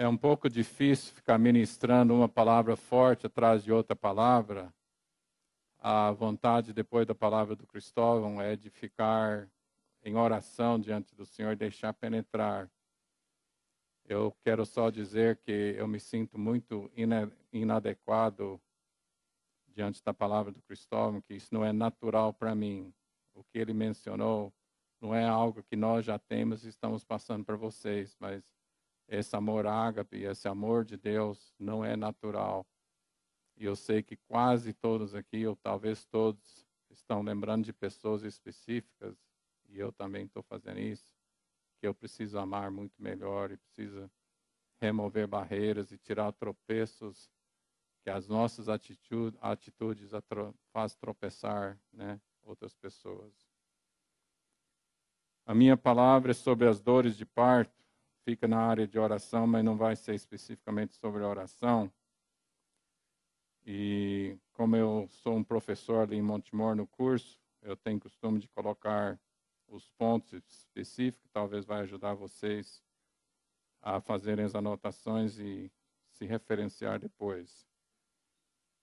é um pouco difícil ficar ministrando uma palavra forte atrás de outra palavra. A vontade depois da palavra do Cristóvão é de ficar em oração diante do Senhor, deixar penetrar. Eu quero só dizer que eu me sinto muito inadequado diante da palavra do Cristóvão, que isso não é natural para mim. O que ele mencionou não é algo que nós já temos e estamos passando para vocês, mas esse amor ágape, esse amor de Deus não é natural. E eu sei que quase todos aqui, ou talvez todos, estão lembrando de pessoas específicas, e eu também estou fazendo isso, que eu preciso amar muito melhor e preciso remover barreiras e tirar tropeços que as nossas atitude, atitudes atro, faz tropeçar né, outras pessoas. A minha palavra é sobre as dores de parto fica na área de oração, mas não vai ser especificamente sobre oração. E como eu sou um professor ali em Montemor no curso, eu tenho costume de colocar os pontos específicos, talvez vai ajudar vocês a fazerem as anotações e se referenciar depois.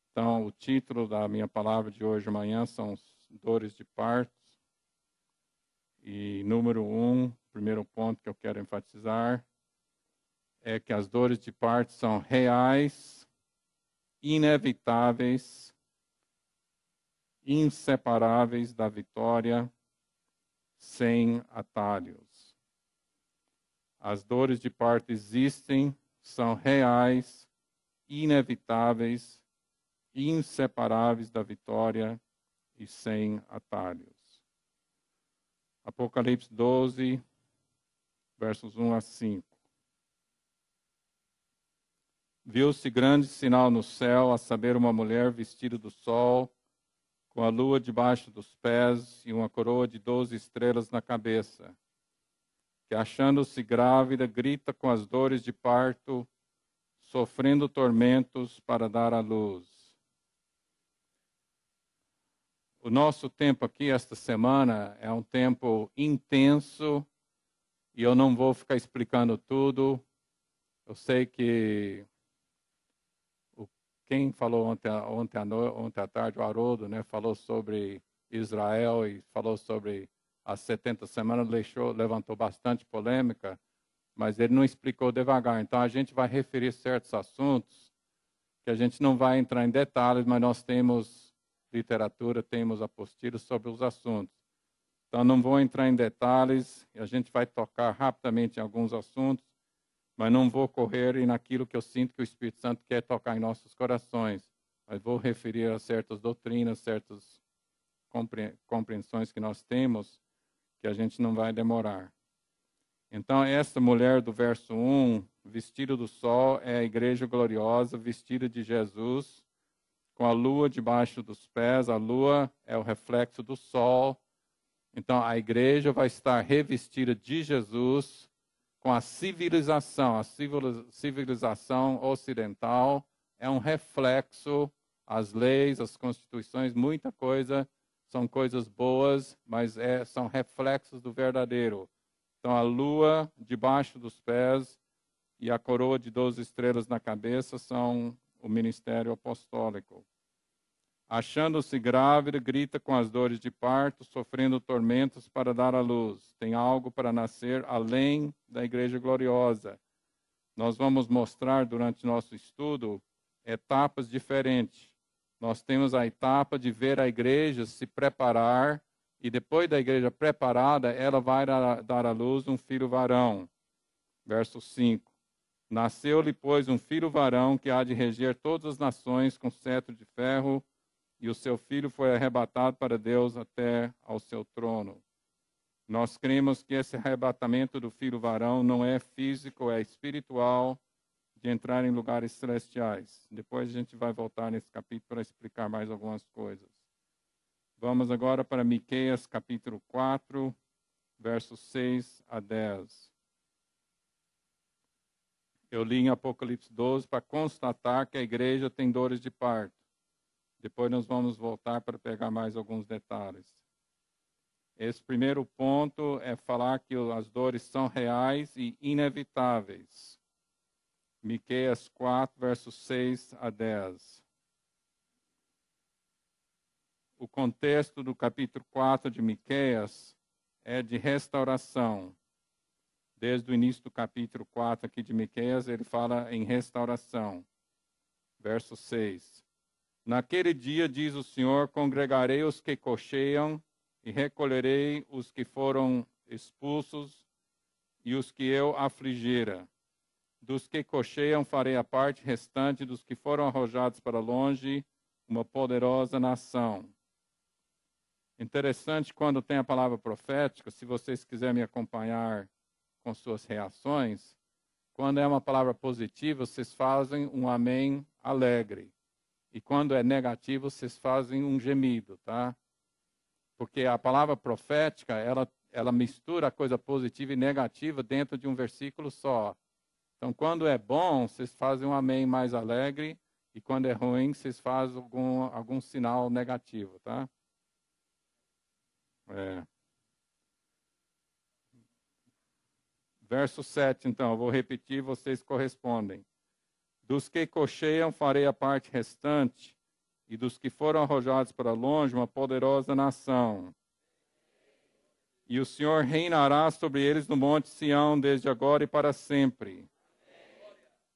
Então, o título da minha palavra de hoje manhã são dores de parto, e número um, primeiro ponto que eu quero enfatizar, é que as dores de parto são reais, inevitáveis, inseparáveis da vitória, sem atalhos. As dores de parto existem, são reais, inevitáveis, inseparáveis da vitória e sem atalhos. Apocalipse 12, versos 1 a 5. Viu-se grande sinal no céu, a saber, uma mulher vestida do sol, com a lua debaixo dos pés e uma coroa de doze estrelas na cabeça, que achando-se grávida, grita com as dores de parto, sofrendo tormentos para dar à luz. O nosso tempo aqui esta semana é um tempo intenso e eu não vou ficar explicando tudo. Eu sei que o, quem falou ontem, ontem, à no, ontem à tarde, o Haroldo, né, falou sobre Israel e falou sobre as 70 semanas, deixou, levantou bastante polêmica, mas ele não explicou devagar. Então a gente vai referir certos assuntos que a gente não vai entrar em detalhes, mas nós temos literatura, temos apostilas sobre os assuntos. Então, não vou entrar em detalhes, a gente vai tocar rapidamente em alguns assuntos, mas não vou correr naquilo que eu sinto que o Espírito Santo quer tocar em nossos corações, mas vou referir a certas doutrinas, certas compreensões que nós temos, que a gente não vai demorar. Então, essa mulher do verso 1, vestida do sol, é a igreja gloriosa, vestida de Jesus, com a lua debaixo dos pés, a lua é o reflexo do sol. Então a igreja vai estar revestida de Jesus com a civilização. A civilização ocidental é um reflexo, as leis, as constituições, muita coisa são coisas boas, mas é, são reflexos do verdadeiro. Então a lua debaixo dos pés e a coroa de 12 estrelas na cabeça são o ministério apostólico. Achando-se grávida, grita com as dores de parto, sofrendo tormentos para dar à luz. Tem algo para nascer além da Igreja Gloriosa. Nós vamos mostrar durante nosso estudo etapas diferentes. Nós temos a etapa de ver a igreja se preparar, e depois da igreja preparada, ela vai dar à luz um filho varão. Verso 5. Nasceu-lhe, pois, um filho varão que há de reger todas as nações com cetro de ferro, e o seu filho foi arrebatado para Deus até ao seu trono. Nós cremos que esse arrebatamento do filho varão não é físico, é espiritual, de entrar em lugares celestiais. Depois a gente vai voltar nesse capítulo para explicar mais algumas coisas. Vamos agora para Miqueias capítulo 4, versos 6 a 10 eu li em Apocalipse 12 para constatar que a igreja tem dores de parto. Depois nós vamos voltar para pegar mais alguns detalhes. Esse primeiro ponto é falar que as dores são reais e inevitáveis. Miqueias 4, versos 6 a 10. O contexto do capítulo 4 de Miqueias é de restauração desde o início do capítulo 4 aqui de Miqueias, ele fala em restauração. Verso 6. Naquele dia, diz o Senhor, congregarei os que cocheiam e recolherei os que foram expulsos e os que eu afligira. Dos que cocheiam farei a parte restante dos que foram arrojados para longe, uma poderosa nação. Interessante quando tem a palavra profética, se vocês quiserem me acompanhar com suas reações, quando é uma palavra positiva, vocês fazem um amém alegre. E quando é negativo, vocês fazem um gemido, tá? Porque a palavra profética, ela, ela mistura a coisa positiva e negativa dentro de um versículo só. Então, quando é bom, vocês fazem um amém mais alegre. E quando é ruim, vocês fazem algum, algum sinal negativo, tá? É. Verso 7, então, eu vou repetir, vocês correspondem. Dos que cocheiam farei a parte restante, e dos que foram arrojados para longe uma poderosa nação. E o Senhor reinará sobre eles no monte Sião desde agora e para sempre.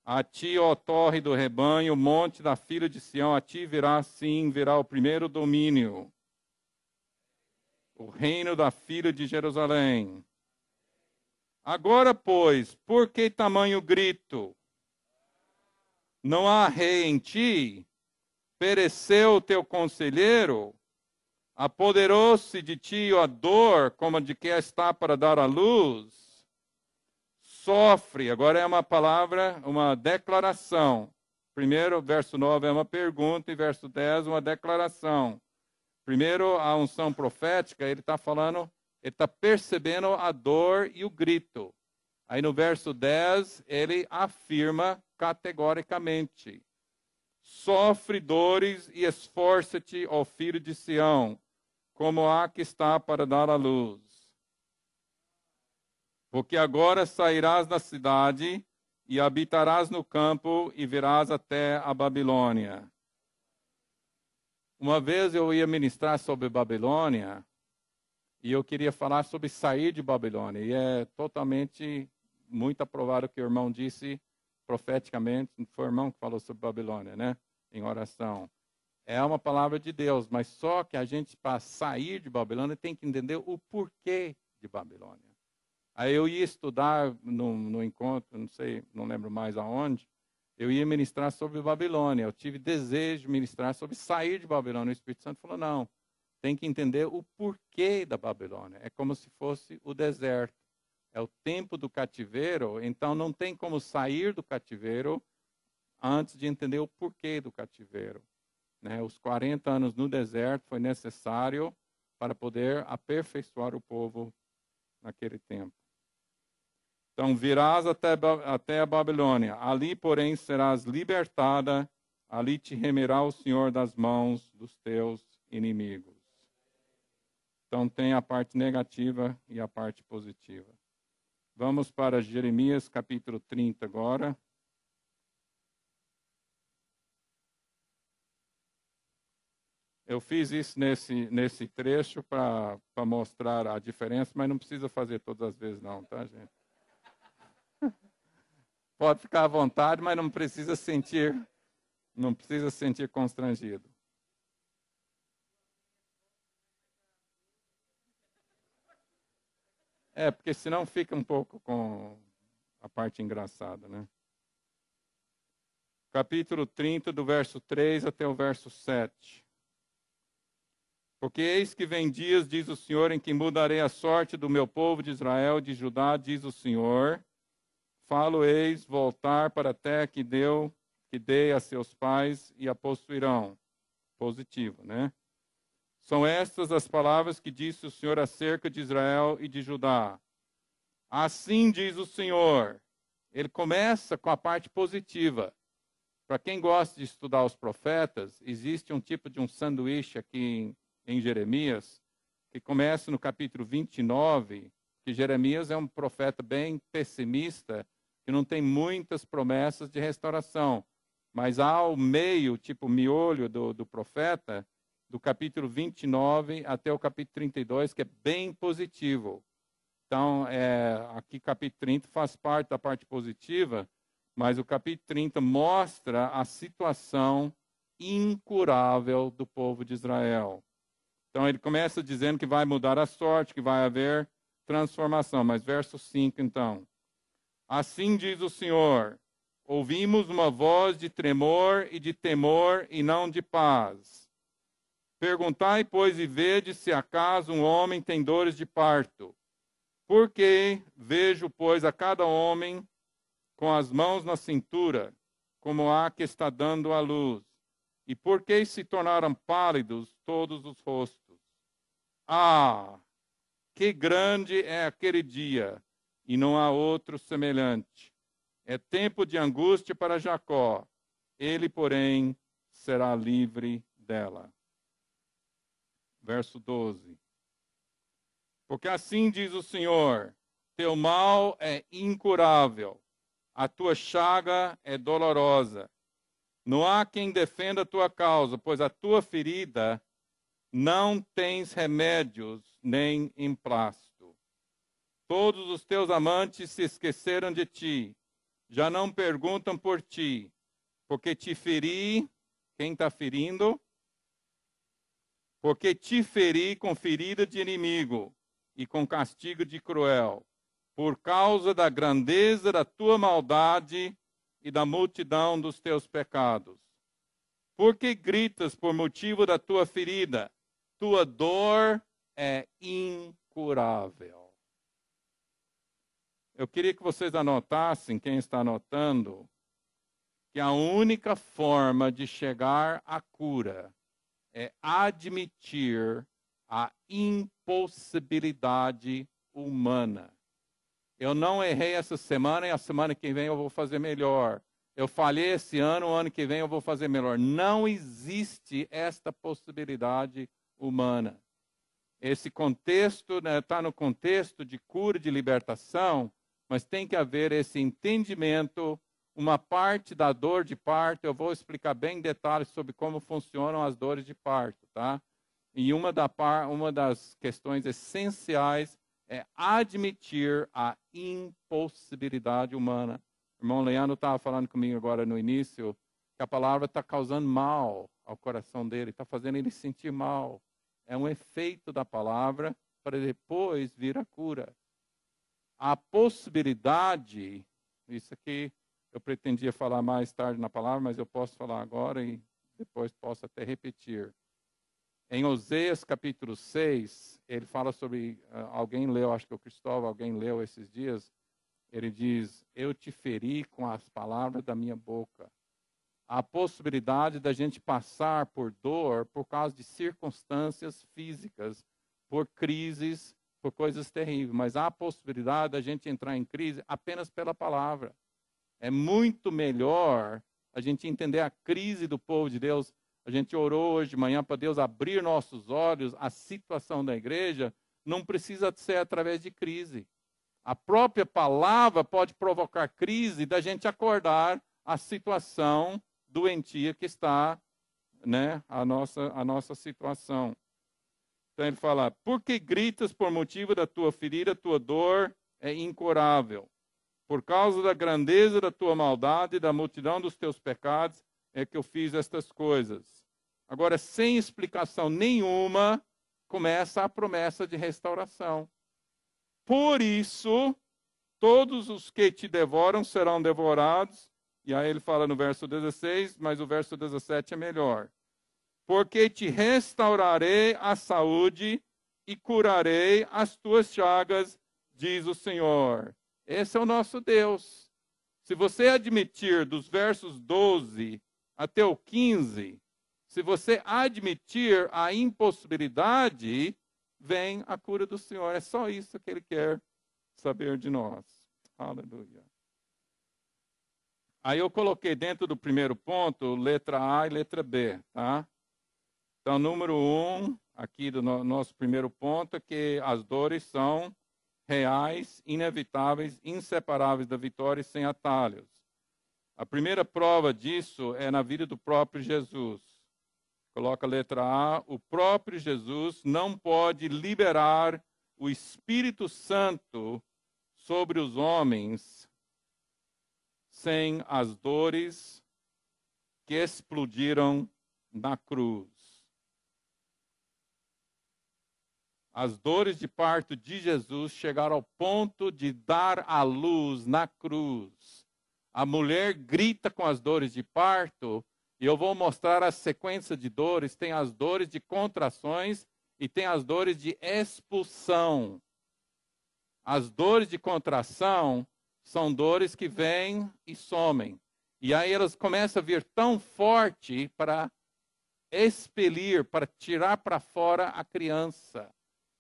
A ti, ó torre do rebanho, monte da filha de Sião, a ti virá sim, virá o primeiro domínio, o reino da filha de Jerusalém. Agora, pois, por que tamanho grito? Não há rei em ti? Pereceu o teu conselheiro? Apoderou-se de ti a dor, como de quem está para dar à luz? Sofre, agora é uma palavra, uma declaração. Primeiro, verso 9 é uma pergunta e verso 10 uma declaração. Primeiro, a unção profética, ele está falando ele está percebendo a dor e o grito. Aí no verso 10, ele afirma categoricamente: Sofre dores e esforça-te, ó filho de Sião, como há que está para dar à luz. Porque agora sairás da cidade e habitarás no campo e virás até a Babilônia. Uma vez eu ia ministrar sobre Babilônia e eu queria falar sobre sair de Babilônia. E é totalmente muito aprovado o que o irmão disse profeticamente. Foi o irmão que falou sobre Babilônia, né? Em oração. É uma palavra de Deus, mas só que a gente, para sair de Babilônia, tem que entender o porquê de Babilônia. Aí eu ia estudar no, no encontro, não sei, não lembro mais aonde, eu ia ministrar sobre Babilônia. Eu tive desejo de ministrar sobre sair de Babilônia. O Espírito Santo falou: não, tem que entender o porquê da Babilônia. É como se fosse o deserto. É o tempo do cativeiro, então não tem como sair do cativeiro antes de entender o porquê do cativeiro. Né? Os 40 anos no deserto foi necessário para poder aperfeiçoar o povo naquele tempo. Então virás até, até a Babilônia, ali, porém, serás libertada, ali te remerá o Senhor das mãos dos teus inimigos. Então tem a parte negativa e a parte positiva. Vamos para Jeremias capítulo 30 agora. Eu fiz isso nesse, nesse trecho para mostrar a diferença, mas não precisa fazer todas as vezes, não, tá, gente? Pode ficar à vontade, mas não precisa sentir, não precisa sentir constrangido. É, porque senão fica um pouco com a parte engraçada, né? Capítulo 30, do verso 3 até o verso 7. Porque eis que vem dias, diz o Senhor, em que mudarei a sorte do meu povo de Israel, de Judá, diz o Senhor. Falo eis voltar para a terra que deu, que dei a seus pais e a possuirão. Positivo, né? São estas as palavras que disse o Senhor acerca de Israel e de Judá. Assim diz o Senhor. Ele começa com a parte positiva. Para quem gosta de estudar os profetas, existe um tipo de um sanduíche aqui em, em Jeremias, que começa no capítulo 29, que Jeremias é um profeta bem pessimista, que não tem muitas promessas de restauração. Mas ao meio, tipo miolho do, do profeta, do capítulo 29 até o capítulo 32, que é bem positivo. Então, é, aqui capítulo 30 faz parte da parte positiva, mas o capítulo 30 mostra a situação incurável do povo de Israel. Então, ele começa dizendo que vai mudar a sorte, que vai haver transformação. Mas verso 5, então. Assim diz o Senhor: ouvimos uma voz de tremor e de temor e não de paz Perguntai, pois, e vede se acaso um homem tem dores de parto. Porque vejo, pois, a cada homem com as mãos na cintura, como há que está dando à luz. E por que se tornaram pálidos todos os rostos? Ah, que grande é aquele dia, e não há outro semelhante. É tempo de angústia para Jacó, ele, porém, será livre dela verso 12. Porque assim diz o Senhor: teu mal é incurável, a tua chaga é dolorosa. Não há quem defenda a tua causa, pois a tua ferida não tens remédios nem emplasto. Todos os teus amantes se esqueceram de ti, já não perguntam por ti, porque te feri, quem está ferindo? Porque te feri com ferida de inimigo e com castigo de cruel, por causa da grandeza da tua maldade e da multidão dos teus pecados. Porque gritas por motivo da tua ferida, tua dor é incurável. Eu queria que vocês anotassem, quem está anotando, que a única forma de chegar à cura é admitir a impossibilidade humana. Eu não errei essa semana e a semana que vem eu vou fazer melhor. Eu falhei esse ano, o ano que vem eu vou fazer melhor. Não existe esta possibilidade humana. Esse contexto está né, tá no contexto de cura, de libertação, mas tem que haver esse entendimento uma parte da dor de parto. Eu vou explicar bem detalhes sobre como funcionam as dores de parto, tá? E uma, da par, uma das questões essenciais é admitir a impossibilidade humana. O irmão Leandro estava falando comigo agora no início que a palavra está causando mal ao coração dele, está fazendo ele sentir mal. É um efeito da palavra para depois vir a cura. A possibilidade, isso aqui eu pretendia falar mais tarde na palavra, mas eu posso falar agora e depois posso até repetir. Em Oseias capítulo 6, ele fala sobre. Ah, alguém leu, acho que o Cristóvão, alguém leu esses dias. Ele diz: Eu te feri com as palavras da minha boca. A possibilidade da gente passar por dor por causa de circunstâncias físicas, por crises, por coisas terríveis. Mas há a possibilidade da gente entrar em crise apenas pela palavra. É muito melhor a gente entender a crise do povo de Deus. A gente orou hoje de manhã para Deus abrir nossos olhos. A situação da igreja não precisa ser através de crise. A própria palavra pode provocar crise da gente acordar a situação doentia que está, né, a nossa a nossa situação. Então ele fala: "Por que gritas por motivo da tua ferida, tua dor é incurável?" Por causa da grandeza da tua maldade e da multidão dos teus pecados, é que eu fiz estas coisas. Agora, sem explicação nenhuma, começa a promessa de restauração. Por isso, todos os que te devoram serão devorados. E aí ele fala no verso 16, mas o verso 17 é melhor. Porque te restaurarei a saúde e curarei as tuas chagas, diz o Senhor. Esse é o nosso Deus. Se você admitir dos versos 12 até o 15, se você admitir a impossibilidade, vem a cura do Senhor. É só isso que ele quer saber de nós. Aleluia. Aí eu coloquei dentro do primeiro ponto letra A e letra B, tá? Então, número um, aqui do no nosso primeiro ponto, é que as dores são reais, inevitáveis, inseparáveis da vitória e sem atalhos. A primeira prova disso é na vida do próprio Jesus. Coloca a letra A, o próprio Jesus não pode liberar o Espírito Santo sobre os homens sem as dores que explodiram na cruz. As dores de parto de Jesus chegaram ao ponto de dar à luz na cruz. A mulher grita com as dores de parto, e eu vou mostrar a sequência de dores: tem as dores de contrações e tem as dores de expulsão. As dores de contração são dores que vêm e somem. E aí elas começam a vir tão forte para expelir, para tirar para fora a criança.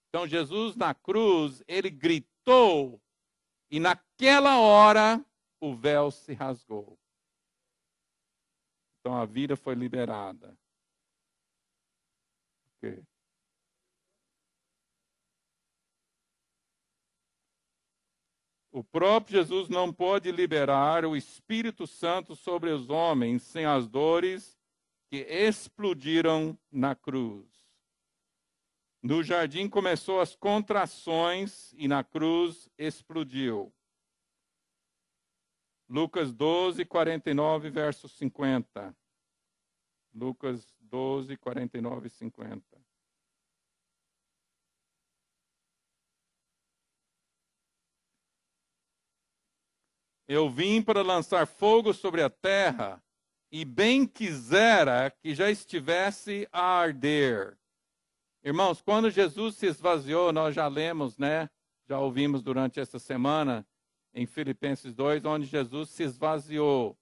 Então, Jesus na cruz, ele gritou, e naquela hora o véu se rasgou. Então a vida foi liberada. Okay. O próprio Jesus não pode liberar o Espírito Santo sobre os homens sem as dores que explodiram na cruz. No jardim começou as contrações e na cruz explodiu. Lucas 12, 49, verso 50. Lucas 12, 49 50. Eu vim para lançar fogo sobre a terra, e bem quisera que já estivesse a arder. Irmãos, quando Jesus se esvaziou, nós já lemos, né? Já ouvimos durante essa semana em Filipenses 2, onde Jesus se esvaziou.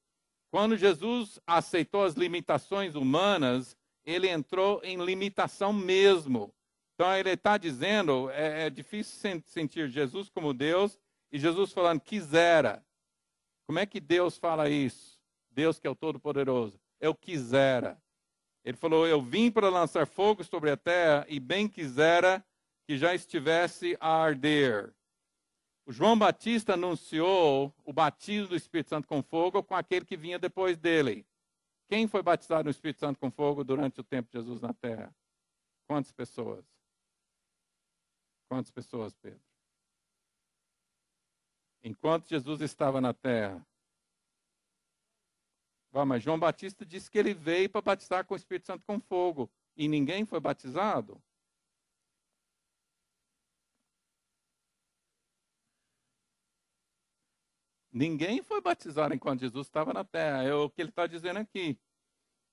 Quando Jesus aceitou as limitações humanas, ele entrou em limitação mesmo. Então ele está dizendo, é, é difícil sentir Jesus como Deus e Jesus falando, quisera. Como é que Deus fala isso? Deus que é o Todo-Poderoso. Eu quisera. Ele falou: Eu vim para lançar fogo sobre a terra e bem quisera que já estivesse a arder. O João Batista anunciou o batismo do Espírito Santo com fogo com aquele que vinha depois dele. Quem foi batizado no Espírito Santo com fogo durante o tempo de Jesus na terra? Quantas pessoas? Quantas pessoas, Pedro? Enquanto Jesus estava na terra, ah, mas João Batista disse que ele veio para batizar com o Espírito Santo com fogo. E ninguém foi batizado? Ninguém foi batizado enquanto Jesus estava na terra. É o que ele está dizendo aqui.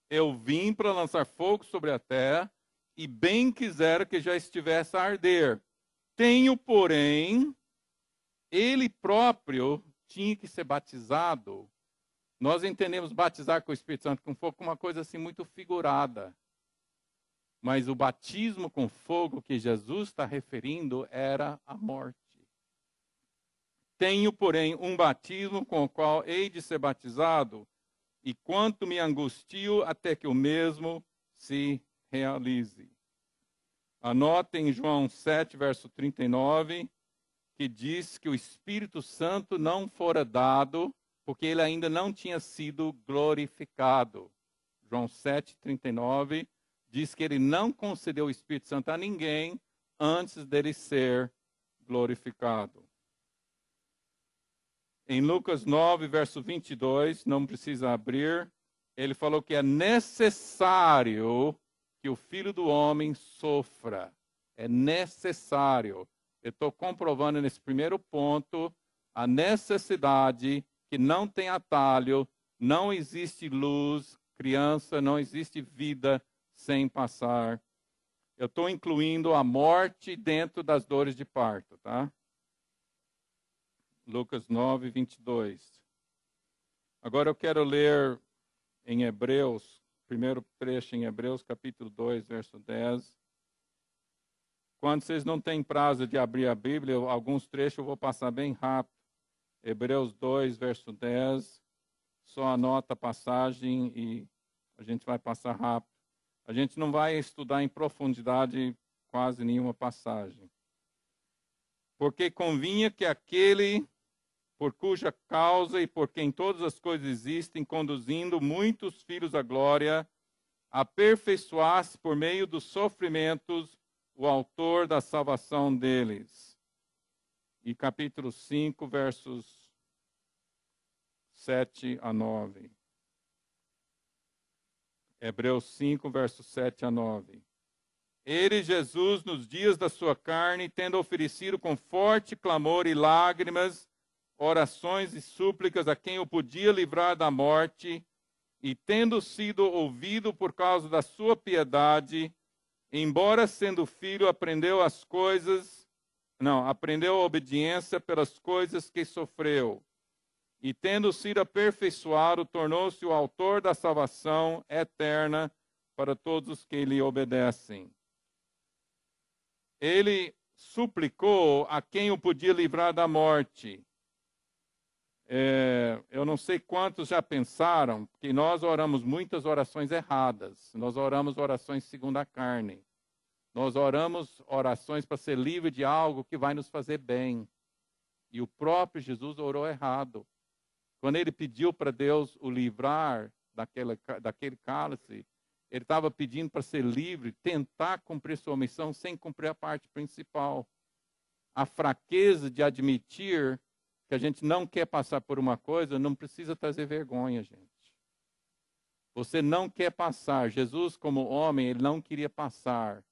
Eu vim para lançar fogo sobre a terra e bem quisera que já estivesse a arder. Tenho, porém, ele próprio tinha que ser batizado nós entendemos batizar com o Espírito Santo com fogo como uma coisa assim muito figurada. Mas o batismo com fogo que Jesus está referindo era a morte. Tenho, porém, um batismo com o qual hei de ser batizado, e quanto me angustio até que o mesmo se realize. Anotem João 7, verso 39, que diz que o Espírito Santo não fora dado porque ele ainda não tinha sido glorificado. João 7:39 diz que ele não concedeu o Espírito Santo a ninguém antes dele ser glorificado. Em Lucas 9, verso 22, não precisa abrir, ele falou que é necessário que o filho do homem sofra. É necessário. Eu estou comprovando nesse primeiro ponto a necessidade que não tem atalho, não existe luz, criança, não existe vida sem passar. Eu estou incluindo a morte dentro das dores de parto, tá? Lucas 9, 22. Agora eu quero ler em Hebreus, primeiro trecho em Hebreus, capítulo 2, verso 10. Quando vocês não têm prazo de abrir a Bíblia, alguns trechos eu vou passar bem rápido. Hebreus 2, verso 10. Só anota a passagem e a gente vai passar rápido. A gente não vai estudar em profundidade quase nenhuma passagem. Porque convinha que aquele por cuja causa e por quem todas as coisas existem, conduzindo muitos filhos à glória, aperfeiçoasse por meio dos sofrimentos o autor da salvação deles e capítulo 5, versos 7 a 9. Hebreus 5, versos 7 a 9. Ele, Jesus, nos dias da sua carne, tendo oferecido com forte clamor e lágrimas, orações e súplicas a quem o podia livrar da morte, e tendo sido ouvido por causa da sua piedade, embora sendo filho, aprendeu as coisas não, aprendeu a obediência pelas coisas que sofreu. E tendo sido aperfeiçoado, tornou-se o autor da salvação eterna para todos os que lhe obedecem. Ele suplicou a quem o podia livrar da morte. É, eu não sei quantos já pensaram que nós oramos muitas orações erradas. Nós oramos orações segundo a carne. Nós oramos orações para ser livre de algo que vai nos fazer bem. E o próprio Jesus orou errado. Quando ele pediu para Deus o livrar daquela, daquele cálice, ele estava pedindo para ser livre, tentar cumprir sua missão sem cumprir a parte principal. A fraqueza de admitir que a gente não quer passar por uma coisa não precisa trazer vergonha, gente. Você não quer passar. Jesus, como homem, ele não queria passar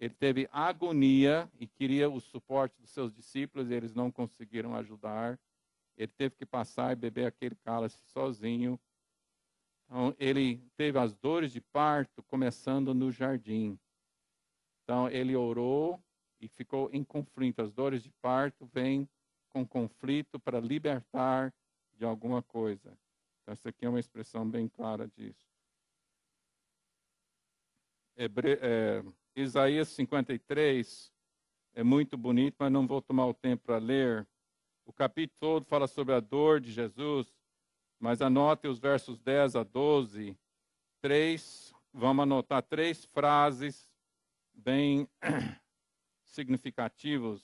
ele teve agonia e queria o suporte dos seus discípulos e eles não conseguiram ajudar. Ele teve que passar e beber aquele cálice sozinho. Então, ele teve as dores de parto começando no jardim. Então, ele orou e ficou em conflito. As dores de parto vêm com conflito para libertar de alguma coisa. Então, essa aqui é uma expressão bem clara disso. Hebre... É... Isaías 53 é muito bonito, mas não vou tomar o tempo para ler. O capítulo todo fala sobre a dor de Jesus, mas anote os versos 10 a 12. Três, vamos anotar três frases bem significativas.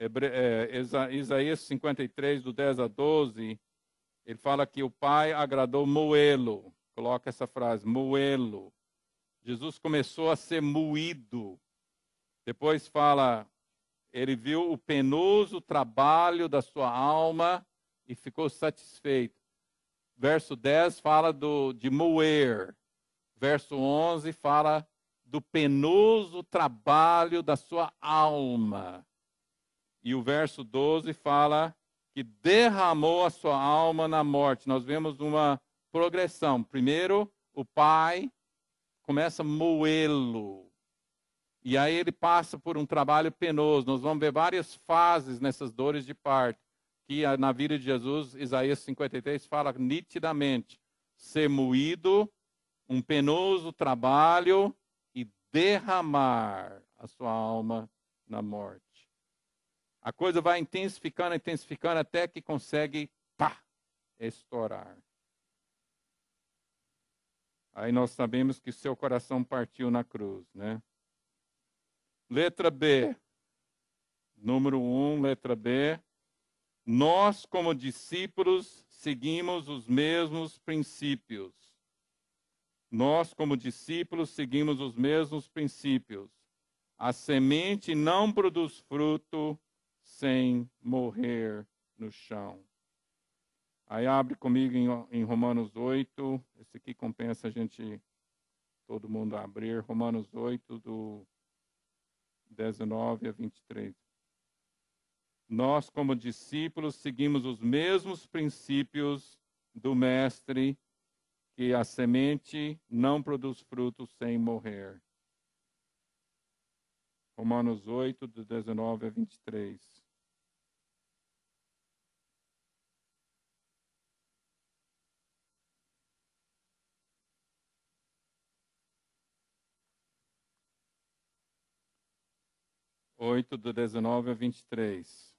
É, Isaías 53, do 10 a 12, ele fala que o Pai agradou Moelo. Coloca essa frase, Moelo. Jesus começou a ser moído. Depois fala, ele viu o penoso trabalho da sua alma e ficou satisfeito. Verso 10 fala do, de moer. Verso 11 fala do penoso trabalho da sua alma. E o verso 12 fala que derramou a sua alma na morte. Nós vemos uma progressão. Primeiro, o pai começa a moê-lo. E aí ele passa por um trabalho penoso. Nós vamos ver várias fases nessas dores de parto, que na vida de Jesus, Isaías 53 fala nitidamente: ser moído, um penoso trabalho e derramar a sua alma na morte. A coisa vai intensificando, intensificando até que consegue pá, estourar. Aí nós sabemos que seu coração partiu na cruz, né? Letra B. Número 1, um, letra B. Nós, como discípulos, seguimos os mesmos princípios. Nós, como discípulos, seguimos os mesmos princípios. A semente não produz fruto sem morrer no chão. Aí abre comigo em, em Romanos 8. Esse aqui compensa a gente, todo mundo abrir. Romanos 8, do 19 a 23. Nós, como discípulos, seguimos os mesmos princípios do Mestre, que a semente não produz frutos sem morrer. Romanos 8, do 19 a 23. 8, do 19 ao 23.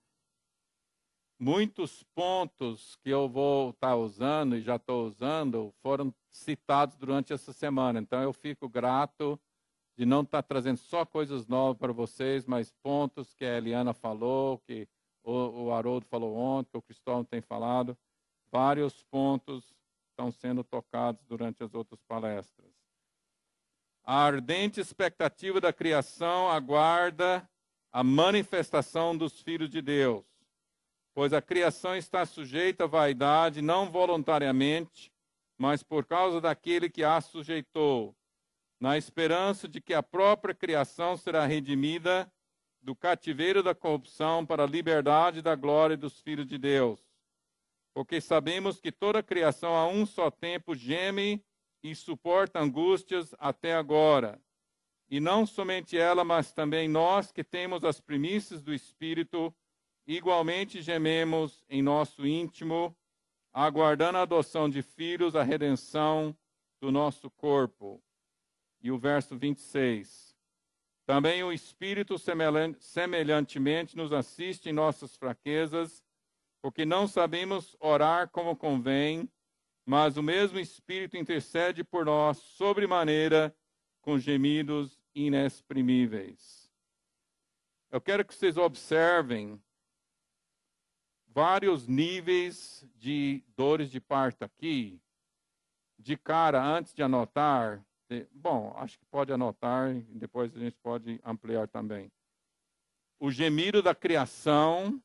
Muitos pontos que eu vou estar tá usando e já estou usando foram citados durante essa semana. Então eu fico grato de não estar tá trazendo só coisas novas para vocês, mas pontos que a Eliana falou, que o, o Haroldo falou ontem, que o Cristóvão tem falado. Vários pontos estão sendo tocados durante as outras palestras. A ardente expectativa da criação aguarda a manifestação dos filhos de Deus. Pois a criação está sujeita à vaidade, não voluntariamente, mas por causa daquele que a sujeitou, na esperança de que a própria criação será redimida do cativeiro da corrupção para a liberdade da glória dos filhos de Deus. Porque sabemos que toda a criação a um só tempo geme e suporta angústias até agora. E não somente ela, mas também nós que temos as primícias do Espírito, igualmente gememos em nosso íntimo, aguardando a adoção de filhos, a redenção do nosso corpo. E o verso 26. Também o Espírito semelhantemente nos assiste em nossas fraquezas, porque não sabemos orar como convém, mas o mesmo Espírito intercede por nós sobremaneira com gemidos inexprimíveis. Eu quero que vocês observem vários níveis de dores de parto aqui. De cara, antes de anotar, bom, acho que pode anotar, e depois a gente pode ampliar também. O gemido da criação,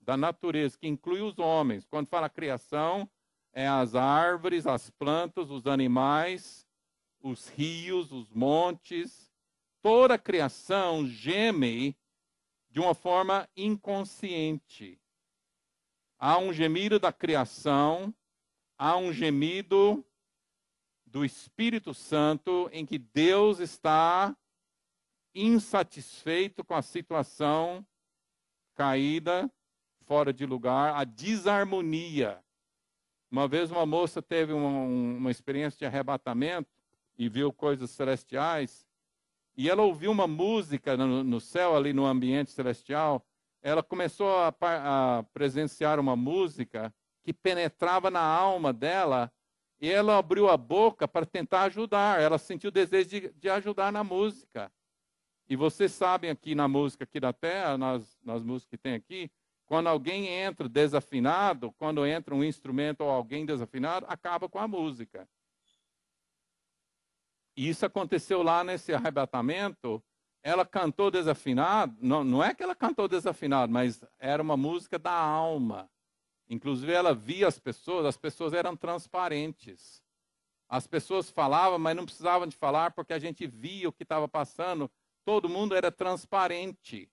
da natureza, que inclui os homens. Quando fala criação, é as árvores, as plantas, os animais, os rios, os montes, toda a criação geme de uma forma inconsciente. Há um gemido da criação, há um gemido do Espírito Santo em que Deus está insatisfeito com a situação caída, fora de lugar, a desarmonia. Uma vez uma moça teve uma, uma experiência de arrebatamento e viu coisas celestiais e ela ouviu uma música no, no céu, ali no ambiente celestial. Ela começou a, a presenciar uma música que penetrava na alma dela e ela abriu a boca para tentar ajudar. Ela sentiu o desejo de, de, ajudar na música. E vocês sabem aqui na música aqui da terra, nas, nas músicas que tem aqui, quando alguém entra desafinado, quando entra um instrumento ou alguém desafinado, acaba com a música e isso aconteceu lá nesse arrebatamento, ela cantou desafinado, não, não é que ela cantou desafinado, mas era uma música da alma. Inclusive ela via as pessoas, as pessoas eram transparentes. As pessoas falavam, mas não precisavam de falar porque a gente via o que estava passando. Todo mundo era transparente.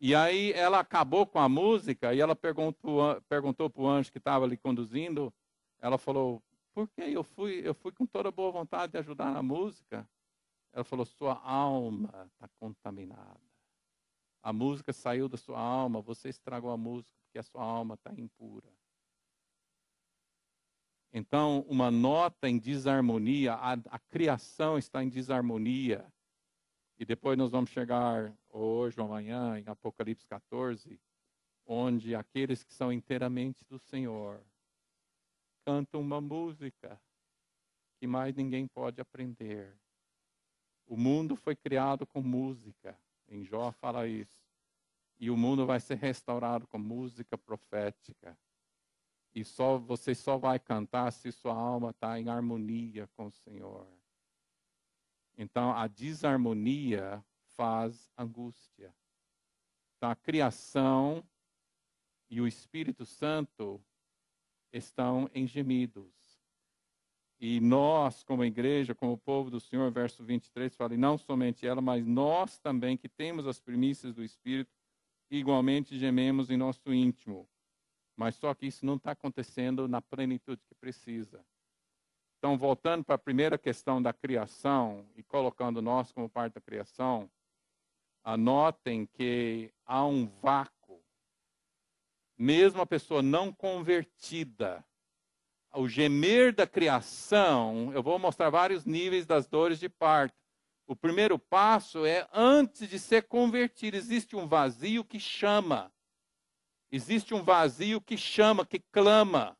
E aí ela acabou com a música e ela perguntou para o anjo que estava ali conduzindo. Ela falou: porque eu fui, eu fui com toda boa vontade de ajudar na música. Ela falou: sua alma está contaminada. A música saiu da sua alma, você estragou a música porque a sua alma está impura. Então, uma nota em desarmonia, a, a, criação está em desarmonia. E depois nós vamos chegar hoje ou amanhã em Apocalipse 14, onde aqueles que são inteiramente do Senhor canta uma música que mais ninguém pode aprender. O mundo foi criado com música. Em Jó fala isso. E o mundo vai ser restaurado com música profética. E só você só vai cantar se sua alma está em harmonia com o Senhor. Então a desarmonia faz angústia. Então, a criação e o Espírito Santo estão em gemidos. E nós, como igreja, como povo do Senhor, verso 23 fala, e não somente ela, mas nós também, que temos as primícias do Espírito, igualmente gememos em nosso íntimo. Mas só que isso não está acontecendo na plenitude que precisa. Então, voltando para a primeira questão da criação e colocando nós como parte da criação, anotem que há um vácuo mesmo a pessoa não convertida, o gemer da criação, eu vou mostrar vários níveis das dores de parto. O primeiro passo é antes de ser convertido, existe um vazio que chama. Existe um vazio que chama, que clama.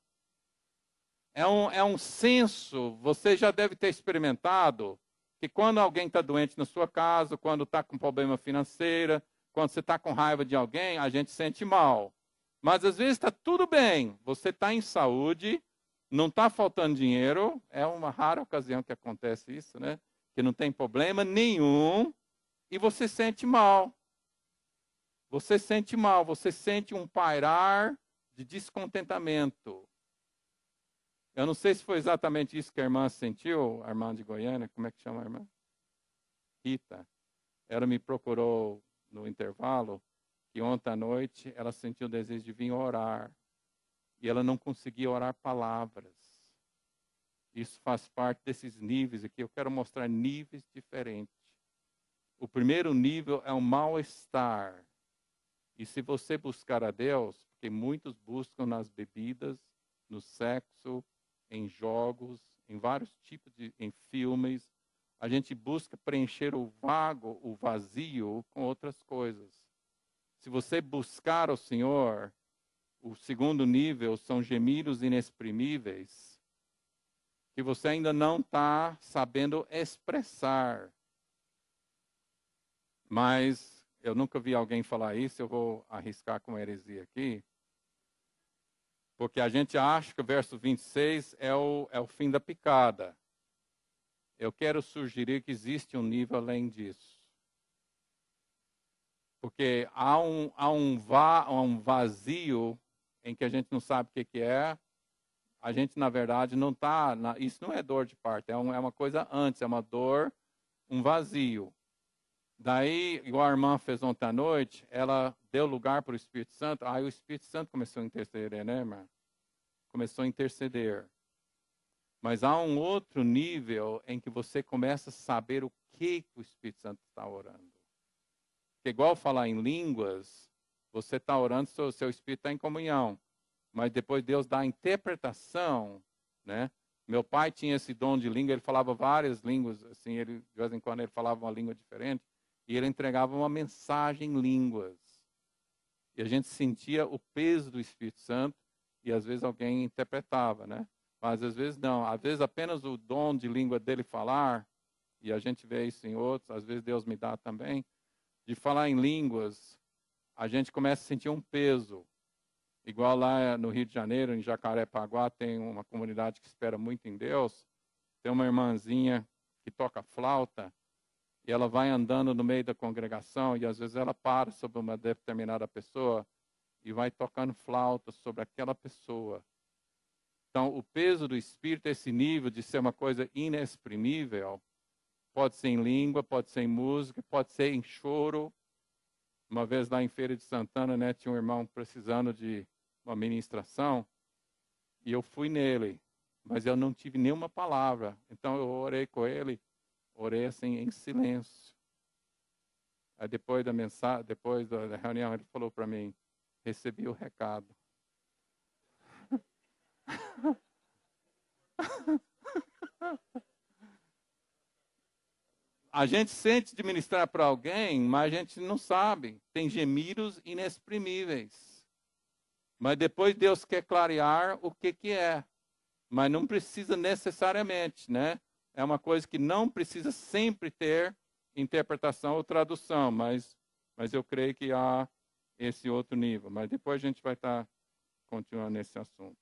É um, é um senso, você já deve ter experimentado, que quando alguém está doente na sua casa, quando está com problema financeiro, quando você está com raiva de alguém, a gente sente mal. Mas às vezes está tudo bem, você está em saúde, não está faltando dinheiro, é uma rara ocasião que acontece isso, né? Que não tem problema nenhum e você sente mal. Você sente mal, você sente um pairar de descontentamento. Eu não sei se foi exatamente isso que a irmã sentiu, a irmã de Goiânia, como é que chama a irmã? Rita. Ela me procurou no intervalo que ontem à noite ela sentiu o desejo de vir orar e ela não conseguia orar palavras. Isso faz parte desses níveis aqui. Eu quero mostrar níveis diferentes. O primeiro nível é o mal-estar. E se você buscar a Deus, porque muitos buscam nas bebidas, no sexo, em jogos, em vários tipos de em filmes, a gente busca preencher o vago, o vazio com outras coisas. Se você buscar o Senhor, o segundo nível são gemidos inexprimíveis, que você ainda não está sabendo expressar. Mas eu nunca vi alguém falar isso, eu vou arriscar com heresia aqui. Porque a gente acha que o verso 26 é o, é o fim da picada. Eu quero sugerir que existe um nível além disso. Porque há um, há um, va, há um vazio em que a gente não sabe o que, que é. A gente, na verdade, não está. Isso não é dor de parto, é, um, é uma coisa antes, é uma dor, um vazio. Daí, igual a irmã fez ontem à noite, ela deu lugar para o Espírito Santo, aí o Espírito Santo começou a interceder, né, irmã? Começou a interceder. Mas há um outro nível em que você começa a saber o que o Espírito Santo está orando. Porque igual falar em línguas, você está orando, seu, seu espírito está em comunhão. Mas depois Deus dá a interpretação, né? Meu pai tinha esse dom de língua, ele falava várias línguas, assim, ele, de vez em quando ele falava uma língua diferente, e ele entregava uma mensagem em línguas. E a gente sentia o peso do Espírito Santo, e às vezes alguém interpretava, né? Mas às vezes não, às vezes apenas o dom de língua dele falar, e a gente vê isso em outros, às vezes Deus me dá também, de falar em línguas, a gente começa a sentir um peso. Igual lá no Rio de Janeiro, em Jacarepaguá, tem uma comunidade que espera muito em Deus. Tem uma irmãzinha que toca flauta e ela vai andando no meio da congregação e às vezes ela para sobre uma determinada pessoa e vai tocando flauta sobre aquela pessoa. Então, o peso do Espírito, esse nível de ser uma coisa inexprimível, Pode ser em língua, pode ser em música, pode ser em choro. Uma vez lá em Feira de Santana, né, tinha um irmão precisando de uma ministração e eu fui nele, mas eu não tive nenhuma palavra. Então eu orei com ele, orei assim em silêncio. Aí depois da mensagem, depois da reunião, ele falou para mim: recebi o recado. a gente sente de ministrar para alguém, mas a gente não sabe. Tem gemidos inexprimíveis. Mas depois Deus quer clarear o que, que é. Mas não precisa necessariamente, né? É uma coisa que não precisa sempre ter interpretação ou tradução, mas, mas eu creio que há esse outro nível. Mas depois a gente vai estar tá continuando nesse assunto.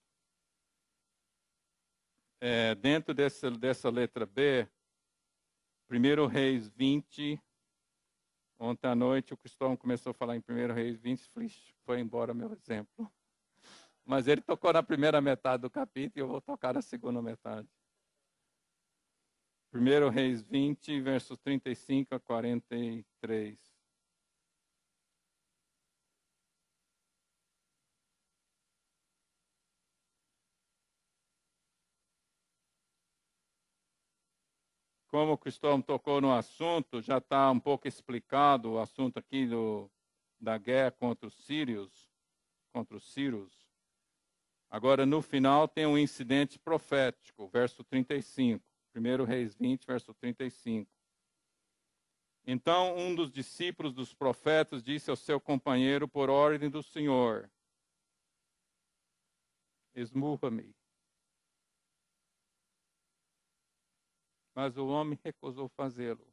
É, dentro dessa letra B, 1 Reis 20. Ontem à noite o Cristóvão começou a falar em 1 Reis 20, foi embora meu exemplo. Mas ele tocou na primeira metade do capítulo e eu vou tocar na segunda metade. 1 Reis 20, versos 35 a 43. como o Cristóvão tocou no assunto, já está um pouco explicado o assunto aqui do, da guerra contra os sírios, contra os sírios. Agora, no final, tem um incidente profético, verso 35. 1 Reis 20, verso 35. Então, um dos discípulos dos profetas disse ao seu companheiro, por ordem do Senhor: Esmurra-me Mas o homem recusou fazê-lo.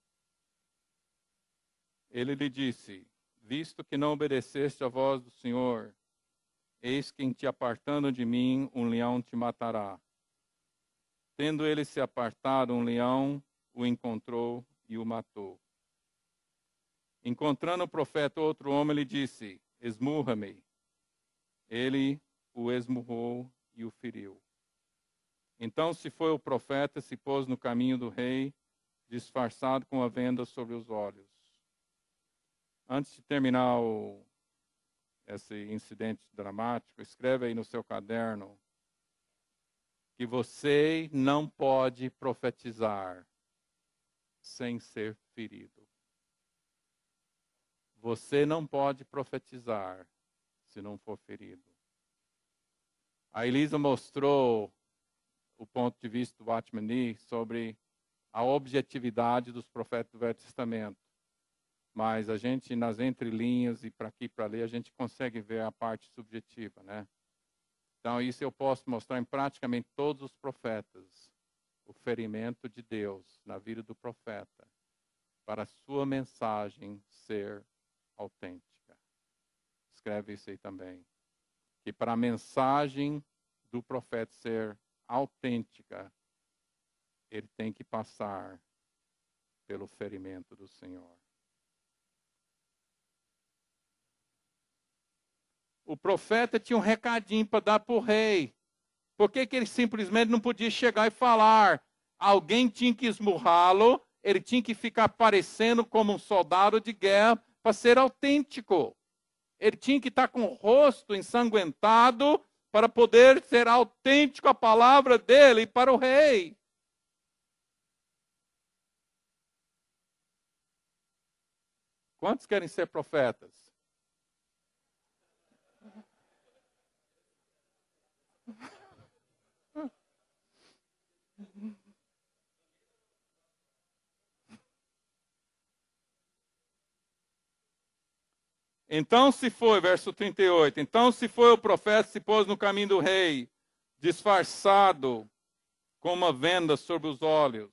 Ele lhe disse: Visto que não obedeceste à voz do Senhor, eis que em te apartando de mim, um leão te matará. Tendo ele se apartado, um leão o encontrou e o matou. Encontrando o profeta outro homem, lhe disse: Esmurra-me. Ele o esmurrou e o feriu. Então se foi o profeta, se pôs no caminho do rei, disfarçado com a venda sobre os olhos. Antes de terminar o, esse incidente dramático, escreve aí no seu caderno que você não pode profetizar sem ser ferido. Você não pode profetizar se não for ferido. A Elisa mostrou o ponto de vista do Watchman Nee sobre a objetividade dos profetas do Velho Testamento. Mas a gente, nas entrelinhas e para aqui e para ali, a gente consegue ver a parte subjetiva, né? Então, isso eu posso mostrar em praticamente todos os profetas. O ferimento de Deus na vida do profeta para a sua mensagem ser autêntica. Escreve isso aí também. Que para a mensagem do profeta ser autêntica, ele tem que passar pelo ferimento do Senhor. O profeta tinha um recadinho para dar para o rei. Por que, que ele simplesmente não podia chegar e falar? Alguém tinha que esmurrá-lo, ele tinha que ficar parecendo como um soldado de guerra para ser autêntico. Ele tinha que estar com o rosto ensanguentado para poder ser autêntico a palavra dele e para o rei. Quantos querem ser profetas? Então se foi, verso 38. Então se foi o profeta, se pôs no caminho do rei, disfarçado, com uma venda sobre os olhos.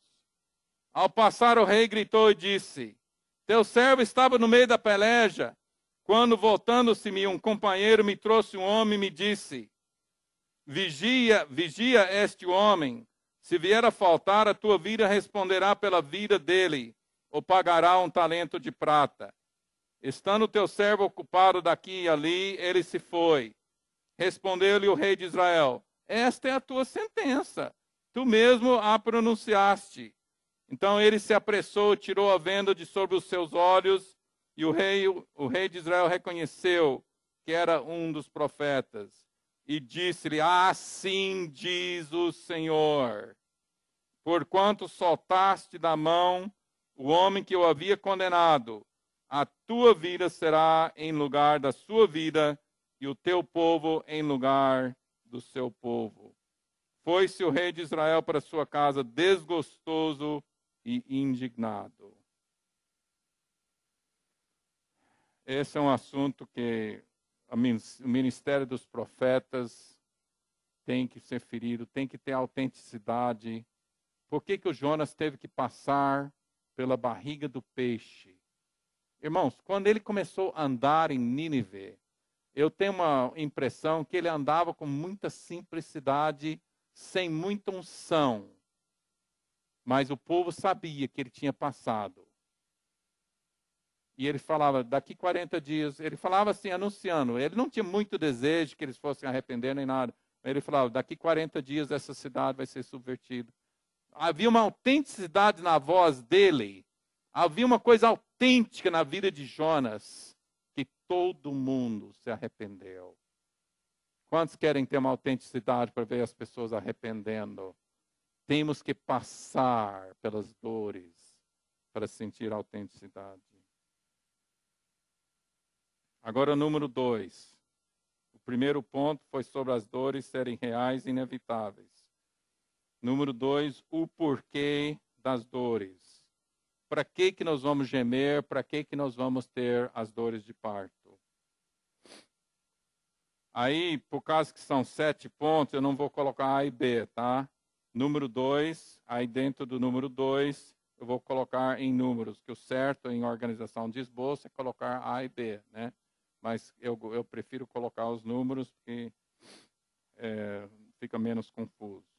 Ao passar, o rei gritou e disse: Teu servo estava no meio da peleja, quando, voltando-se-me, um companheiro me trouxe um homem e me disse: Vigia, vigia este homem. Se vier a faltar, a tua vida responderá pela vida dele, ou pagará um talento de prata. Estando teu servo ocupado daqui e ali, ele se foi. Respondeu-lhe o rei de Israel: Esta é a tua sentença, tu mesmo a pronunciaste. Então ele se apressou, tirou a venda de sobre os seus olhos, e o rei, o rei de Israel reconheceu que era um dos profetas, e disse-lhe: Assim diz o Senhor, porquanto soltaste da mão o homem que o havia condenado, a tua vida será em lugar da sua vida e o teu povo em lugar do seu povo. Foi-se o rei de Israel para sua casa desgostoso e indignado. Esse é um assunto que o ministério dos profetas tem que ser ferido, tem que ter autenticidade. Por que, que o Jonas teve que passar pela barriga do peixe? Irmãos, quando ele começou a andar em Nínive, eu tenho uma impressão que ele andava com muita simplicidade, sem muita unção. Mas o povo sabia que ele tinha passado. E ele falava, daqui 40 dias, ele falava assim, anunciando. Ele não tinha muito desejo que eles fossem arrepender nem nada. Ele falava, daqui 40 dias essa cidade vai ser subvertida. Havia uma autenticidade na voz dele Havia uma coisa autêntica na vida de Jonas, que todo mundo se arrependeu. Quantos querem ter uma autenticidade para ver as pessoas arrependendo? Temos que passar pelas dores para sentir autenticidade. Agora, número dois. O primeiro ponto foi sobre as dores serem reais e inevitáveis. Número dois, o porquê das dores para que que nós vamos gemer, para que que nós vamos ter as dores de parto. Aí, por causa que são sete pontos, eu não vou colocar A e B, tá? Número dois, aí dentro do número dois, eu vou colocar em números, que o certo em organização de esboço é colocar A e B, né? Mas eu, eu prefiro colocar os números, porque é, fica menos confuso.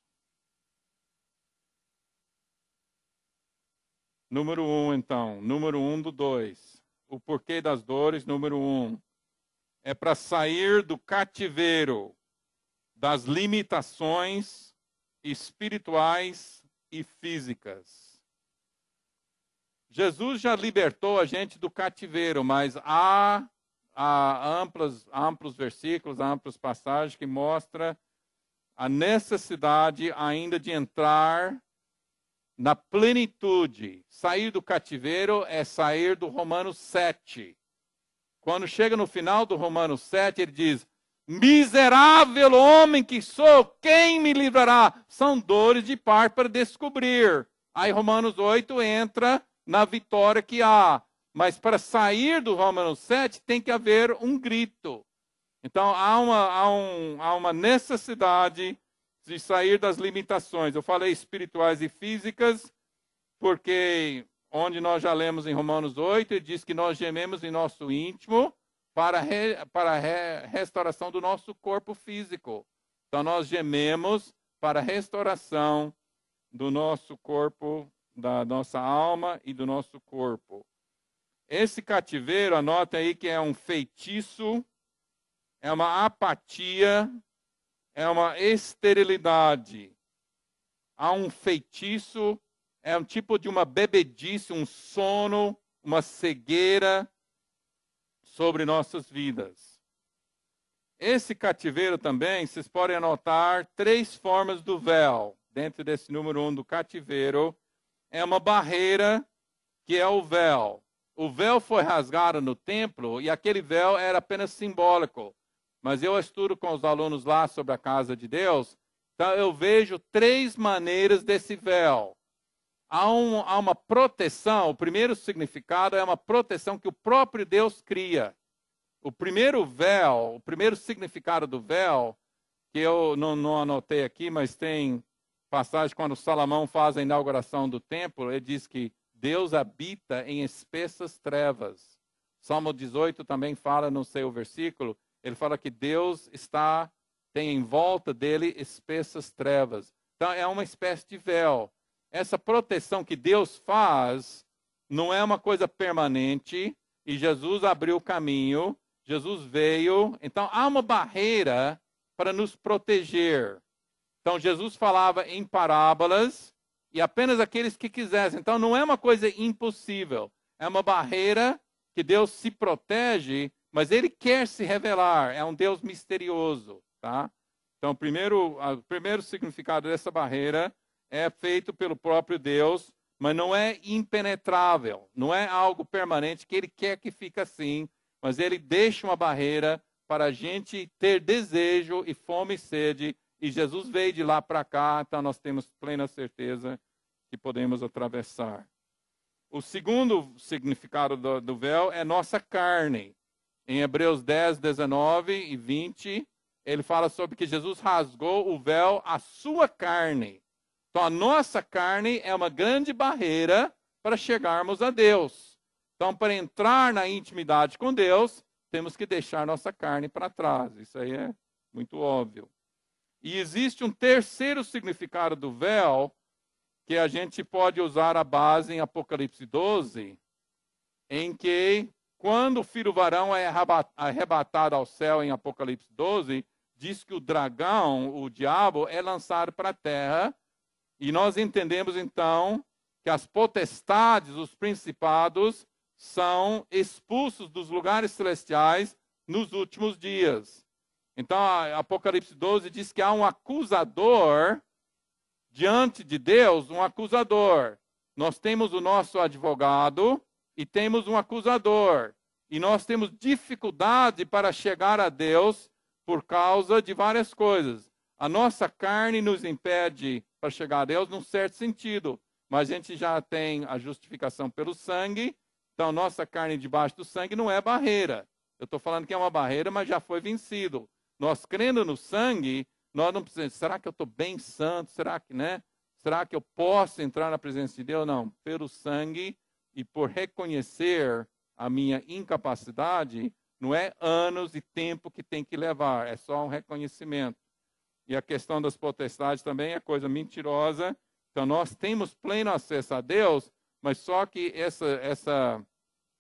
Número um, então. Número um do dois. O porquê das dores, número um. É para sair do cativeiro das limitações espirituais e físicas. Jesus já libertou a gente do cativeiro, mas há, há amplos, amplos versículos, amplas passagens que mostram a necessidade ainda de entrar na plenitude. Sair do cativeiro é sair do Romano 7. Quando chega no final do Romano 7, ele diz: Miserável homem que sou, quem me livrará? São dores de par para descobrir. Aí Romanos 8 entra na vitória que há. Mas para sair do Romano 7 tem que haver um grito. Então há uma, há um, há uma necessidade de sair das limitações. Eu falei espirituais e físicas, porque onde nós já lemos em Romanos 8, diz que nós gememos em nosso íntimo para, re, para a re, restauração do nosso corpo físico. Então nós gememos para a restauração do nosso corpo, da nossa alma e do nosso corpo. Esse cativeiro, anota aí que é um feitiço, é uma apatia, é uma esterilidade. Há um feitiço, é um tipo de uma bebedice, um sono, uma cegueira sobre nossas vidas. Esse cativeiro também, vocês podem anotar três formas do véu. Dentro desse número um do cativeiro, é uma barreira que é o véu. O véu foi rasgado no templo e aquele véu era apenas simbólico mas eu estudo com os alunos lá sobre a casa de Deus, então eu vejo três maneiras desse véu. Há, um, há uma proteção, o primeiro significado é uma proteção que o próprio Deus cria. O primeiro véu, o primeiro significado do véu, que eu não, não anotei aqui, mas tem passagem quando Salomão faz a inauguração do templo, ele diz que Deus habita em espessas trevas. Salmo 18 também fala, não sei o versículo, ele fala que Deus está tem em volta dele espessas trevas. Então é uma espécie de véu. Essa proteção que Deus faz não é uma coisa permanente e Jesus abriu o caminho, Jesus veio. Então há uma barreira para nos proteger. Então Jesus falava em parábolas e apenas aqueles que quisessem. Então não é uma coisa impossível, é uma barreira que Deus se protege mas ele quer se revelar, é um Deus misterioso, tá? Então, primeiro, o primeiro significado dessa barreira é feito pelo próprio Deus, mas não é impenetrável, não é algo permanente que ele quer que fique assim, mas ele deixa uma barreira para a gente ter desejo e fome e sede, e Jesus veio de lá para cá, então nós temos plena certeza que podemos atravessar. O segundo significado do, do véu é nossa carne. Em Hebreus 10, 19 e 20, ele fala sobre que Jesus rasgou o véu à sua carne. Então, a nossa carne é uma grande barreira para chegarmos a Deus. Então, para entrar na intimidade com Deus, temos que deixar nossa carne para trás. Isso aí é muito óbvio. E existe um terceiro significado do véu que a gente pode usar a base em Apocalipse 12, em que quando o filho varão é arrebatado ao céu em Apocalipse 12, diz que o dragão, o diabo, é lançado para a terra. E nós entendemos então que as potestades, os principados, são expulsos dos lugares celestiais nos últimos dias. Então, Apocalipse 12 diz que há um acusador diante de Deus, um acusador. Nós temos o nosso advogado, e temos um acusador, e nós temos dificuldade para chegar a Deus por causa de várias coisas. A nossa carne nos impede para chegar a Deus num certo sentido, mas a gente já tem a justificação pelo sangue, então nossa carne debaixo do sangue não é barreira. Eu estou falando que é uma barreira, mas já foi vencido. Nós crendo no sangue, nós não precisamos. Será que eu estou bem santo? Será que, né? Será que eu posso entrar na presença de Deus? Não. Pelo sangue, e por reconhecer a minha incapacidade, não é anos e tempo que tem que levar, é só um reconhecimento. E a questão das potestades também é coisa mentirosa. Então nós temos pleno acesso a Deus, mas só que essa, essa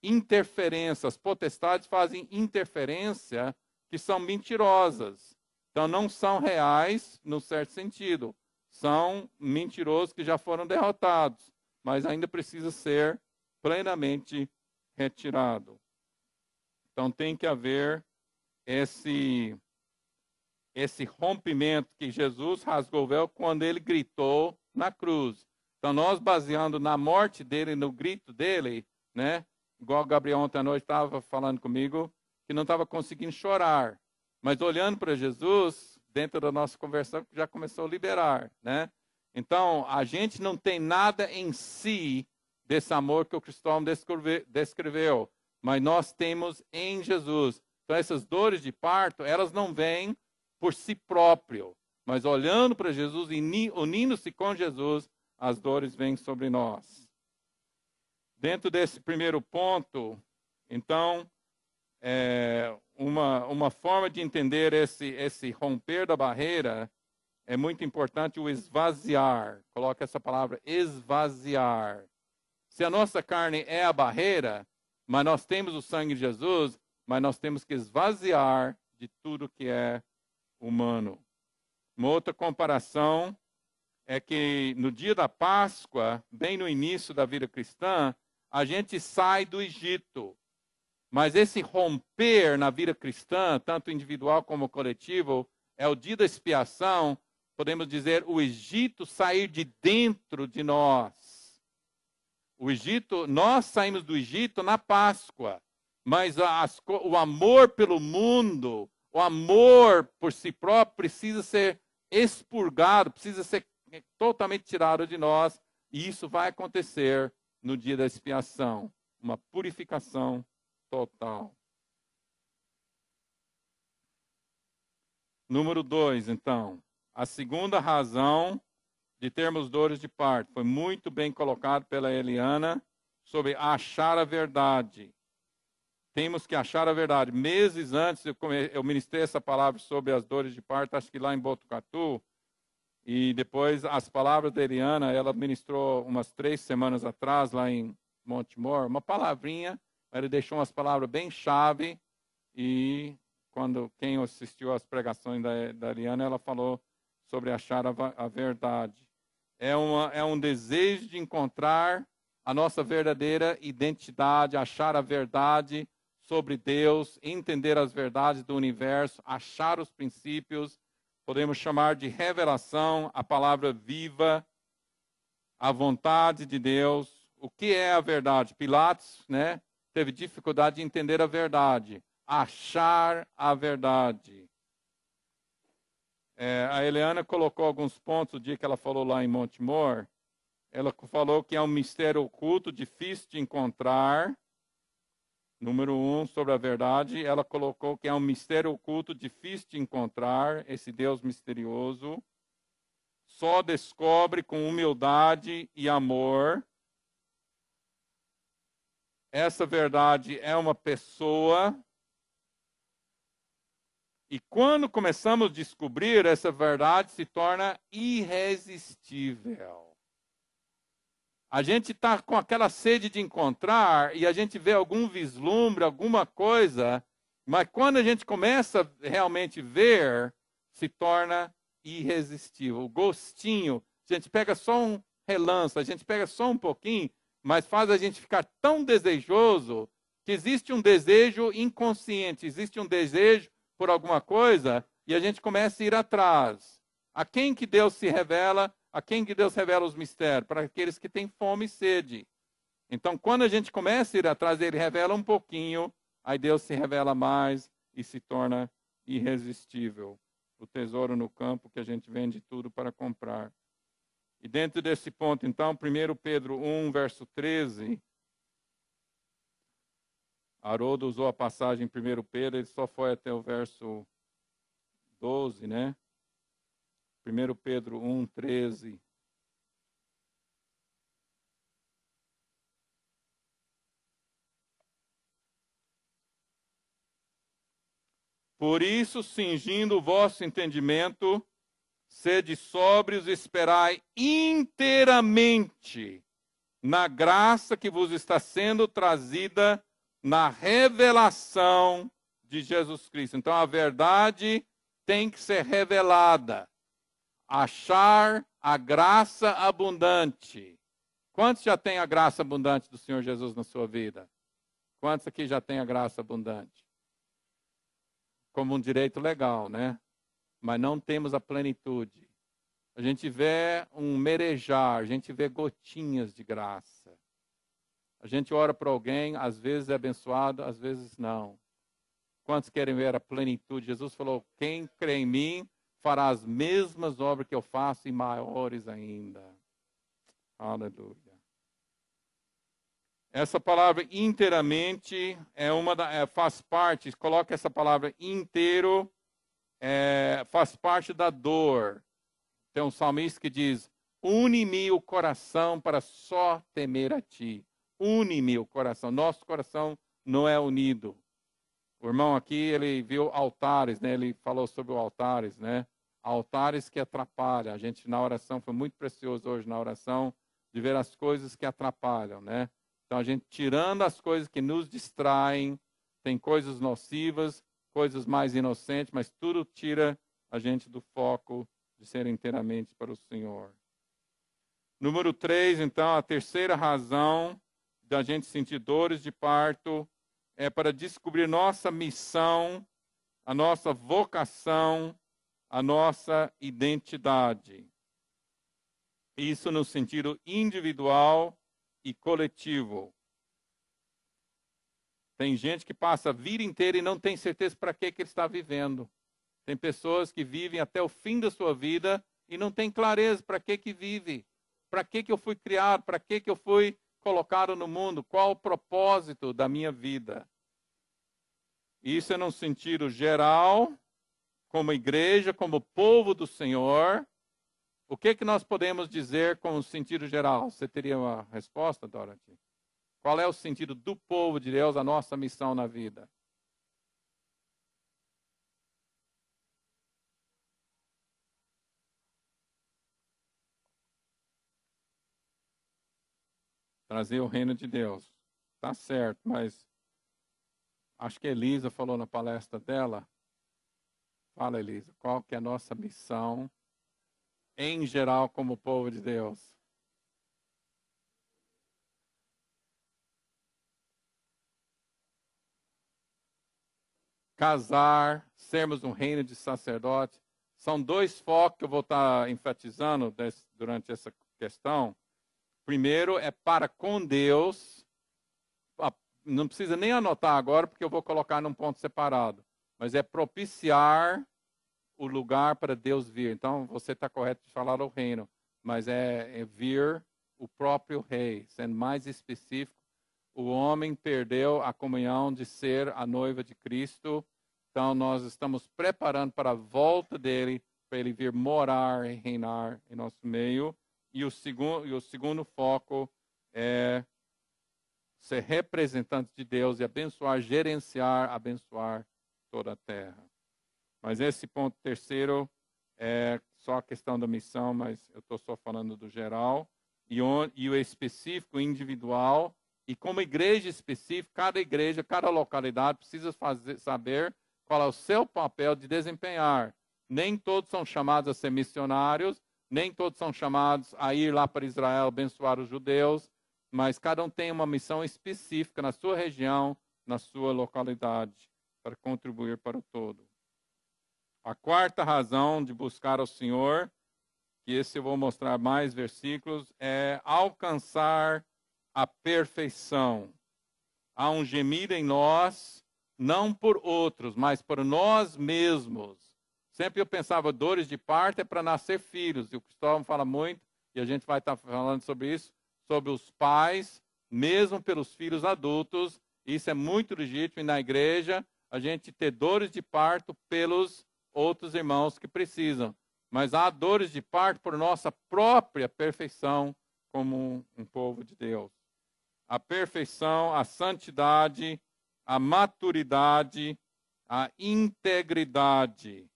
interferência, as potestades fazem interferência que são mentirosas. Então não são reais, no certo sentido. São mentirosos que já foram derrotados, mas ainda precisa ser plenamente retirado. Então tem que haver esse esse rompimento que Jesus rasgou o véu quando ele gritou na cruz. Então nós baseando na morte dele, no grito dele, né? Igual o Gabriel ontem à noite estava falando comigo, que não estava conseguindo chorar, mas olhando para Jesus, dentro da nossa conversão já começou a liberar, né? Então, a gente não tem nada em si desse amor que o Cristóvão descreveu. Mas nós temos em Jesus. Então, essas dores de parto, elas não vêm por si próprio, mas olhando para Jesus e unindo-se com Jesus, as dores vêm sobre nós. Dentro desse primeiro ponto, então, é uma, uma forma de entender esse, esse romper da barreira é muito importante o esvaziar. Coloca essa palavra, esvaziar. Se a nossa carne é a barreira, mas nós temos o sangue de Jesus, mas nós temos que esvaziar de tudo que é humano. Uma outra comparação é que no dia da Páscoa, bem no início da vida cristã, a gente sai do Egito. Mas esse romper na vida cristã, tanto individual como coletivo, é o dia da expiação, podemos dizer, o Egito sair de dentro de nós. O Egito, nós saímos do Egito na Páscoa, mas as, o amor pelo mundo, o amor por si próprio precisa ser expurgado, precisa ser totalmente tirado de nós, e isso vai acontecer no dia da expiação, uma purificação total. Número dois, então, a segunda razão de termos dores de parto. Foi muito bem colocado pela Eliana sobre achar a verdade. Temos que achar a verdade. Meses antes, eu, ministrei essa palavra sobre as dores de parto, acho que lá em Botucatu. E depois, as palavras da Eliana, ela ministrou umas três semanas atrás, lá em Montemor, uma palavrinha. ela deixou umas palavras bem chave. E quando quem assistiu às pregações da, da Eliana, ela falou sobre achar a, a verdade é, uma, é um desejo de encontrar a nossa verdadeira identidade, achar a verdade sobre Deus, entender as verdades do universo, achar os princípios. Podemos chamar de revelação a palavra viva, a vontade de Deus. O que é a verdade? Pilatos, né, teve dificuldade de entender a verdade, achar a verdade. É, a Eliana colocou alguns pontos o dia que ela falou lá em Montemor. Ela falou que é um mistério oculto, difícil de encontrar. Número um, sobre a verdade, ela colocou que é um mistério oculto, difícil de encontrar, esse Deus misterioso. Só descobre com humildade e amor. Essa verdade é uma pessoa, e quando começamos a descobrir, essa verdade se torna irresistível. A gente está com aquela sede de encontrar e a gente vê algum vislumbre, alguma coisa, mas quando a gente começa a realmente ver, se torna irresistível. O gostinho, a gente pega só um relance, a gente pega só um pouquinho, mas faz a gente ficar tão desejoso que existe um desejo inconsciente, existe um desejo por alguma coisa e a gente começa a ir atrás. A quem que Deus se revela? A quem que Deus revela os mistérios? Para aqueles que têm fome e sede. Então, quando a gente começa a ir atrás, ele revela um pouquinho, aí Deus se revela mais e se torna irresistível. O tesouro no campo que a gente vende tudo para comprar. E dentro desse ponto, então, 1 Pedro 1, verso 13, Haroldo usou a passagem em 1 Pedro, ele só foi até o verso 12, né? 1 Pedro 1, 13. Por isso, cingindo o vosso entendimento, sede sóbrios e esperai inteiramente na graça que vos está sendo trazida na revelação de Jesus Cristo. Então a verdade tem que ser revelada. Achar a graça abundante. Quantos já tem a graça abundante do Senhor Jesus na sua vida? Quantos aqui já tem a graça abundante? Como um direito legal, né? Mas não temos a plenitude. A gente vê um merejar, a gente vê gotinhas de graça. A gente ora para alguém, às vezes é abençoado, às vezes não. Quantos querem ver a plenitude? Jesus falou: Quem crê em mim fará as mesmas obras que eu faço e maiores ainda. Aleluia. Essa palavra inteiramente é uma da, é, faz parte, coloca essa palavra inteiro, é, faz parte da dor. Tem um salmista que diz: Une-me o coração para só temer a ti une meu coração. Nosso coração não é unido. O irmão aqui, ele viu altares, né? Ele falou sobre altares, né? Altares que atrapalham. A gente na oração, foi muito precioso hoje na oração, de ver as coisas que atrapalham, né? Então a gente tirando as coisas que nos distraem, tem coisas nocivas, coisas mais inocentes, mas tudo tira a gente do foco de ser inteiramente para o Senhor. Número 3, então, a terceira razão da gente sentir dores de parto, é para descobrir nossa missão, a nossa vocação, a nossa identidade. Isso no sentido individual e coletivo. Tem gente que passa a vida inteira e não tem certeza para que, que ele está vivendo. Tem pessoas que vivem até o fim da sua vida e não tem clareza para que, que vive, para que, que eu fui criado, para que, que eu fui colocaram no mundo? Qual o propósito da minha vida? Isso é num sentido geral, como igreja, como povo do Senhor. O que, é que nós podemos dizer com o sentido geral? Você teria uma resposta, Dorothy? Qual é o sentido do povo de Deus, a nossa missão na vida? trazer o reino de Deus. Tá certo, mas acho que Elisa falou na palestra dela. Fala, Elisa, qual que é a nossa missão em geral como povo de Deus? Casar, sermos um reino de sacerdote, são dois focos que eu vou estar tá enfatizando durante essa questão. Primeiro é para com Deus. Não precisa nem anotar agora, porque eu vou colocar num ponto separado. Mas é propiciar o lugar para Deus vir. Então, você está correto de falar o reino, mas é, é vir o próprio rei. Sendo mais específico, o homem perdeu a comunhão de ser a noiva de Cristo. Então, nós estamos preparando para a volta dele, para ele vir morar e reinar em nosso meio. E o segundo, e o segundo foco é ser representante de Deus e abençoar, gerenciar, abençoar toda a terra. Mas esse ponto terceiro é só a questão da missão, mas eu estou só falando do geral. E, on, e o específico, individual. E como igreja específica, cada igreja, cada localidade precisa fazer, saber qual é o seu papel de desempenhar. Nem todos são chamados a ser missionários, nem todos são chamados a ir lá para Israel abençoar os judeus, mas cada um tem uma missão específica na sua região, na sua localidade, para contribuir para o todo. A quarta razão de buscar ao Senhor, que esse eu vou mostrar mais versículos, é alcançar a perfeição. Há um gemido em nós, não por outros, mas por nós mesmos Sempre eu pensava, dores de parto é para nascer filhos. E o Cristóvão fala muito, e a gente vai estar tá falando sobre isso, sobre os pais, mesmo pelos filhos adultos. Isso é muito legítimo e na igreja, a gente ter dores de parto pelos outros irmãos que precisam. Mas há dores de parto por nossa própria perfeição como um povo de Deus. A perfeição, a santidade, a maturidade, a integridade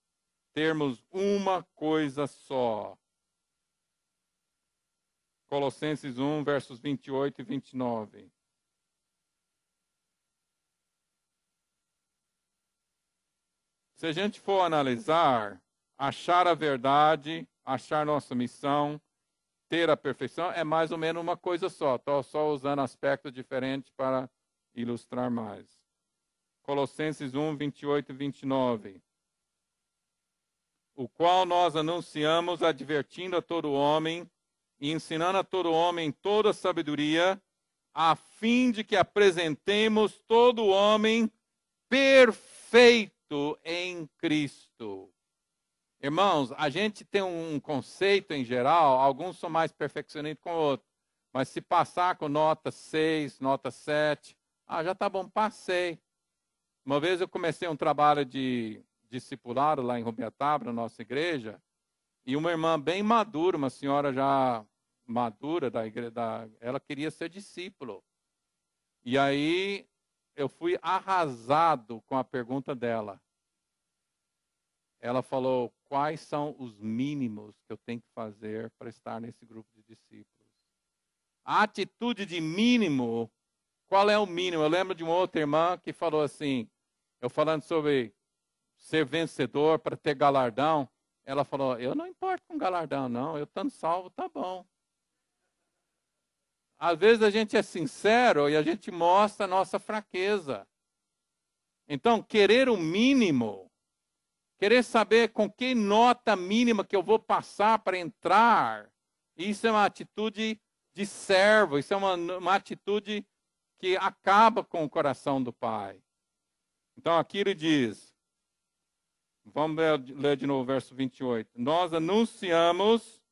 termos uma coisa só. Colossenses 1, versos 28 e 29. Se a gente for analisar, achar a verdade, achar nossa missão, ter a perfeição, é mais ou menos uma coisa só. Estou só usando aspectos diferentes para ilustrar mais. Colossenses 1, 28 e 29 o qual nós anunciamos, advertindo a todo homem e ensinando a todo homem toda sabedoria, a fim de que apresentemos todo homem perfeito em Cristo. Irmãos, a gente tem um conceito em geral, alguns são mais perfeccionistas com outros, mas se passar com nota 6, nota 7, ah, já tá bom, passei. Uma vez eu comecei um trabalho de discipulado lá em Rubiatá, para nossa igreja, e uma irmã bem madura, uma senhora já madura da igreja, da, ela queria ser discípulo. E aí eu fui arrasado com a pergunta dela. Ela falou: quais são os mínimos que eu tenho que fazer para estar nesse grupo de discípulos? A atitude de mínimo, qual é o mínimo? Eu lembro de uma outra irmã que falou assim, eu falando sobre ser vencedor, para ter galardão. Ela falou: Eu não importo com galardão, não. Eu estando salvo, tá bom. Às vezes a gente é sincero e a gente mostra a nossa fraqueza. Então, querer o mínimo, querer saber com que nota mínima que eu vou passar para entrar, isso é uma atitude de servo, isso é uma, uma atitude que acaba com o coração do pai. Então, aqui ele diz: Vamos ler de novo o verso 28. Nós anunciamos,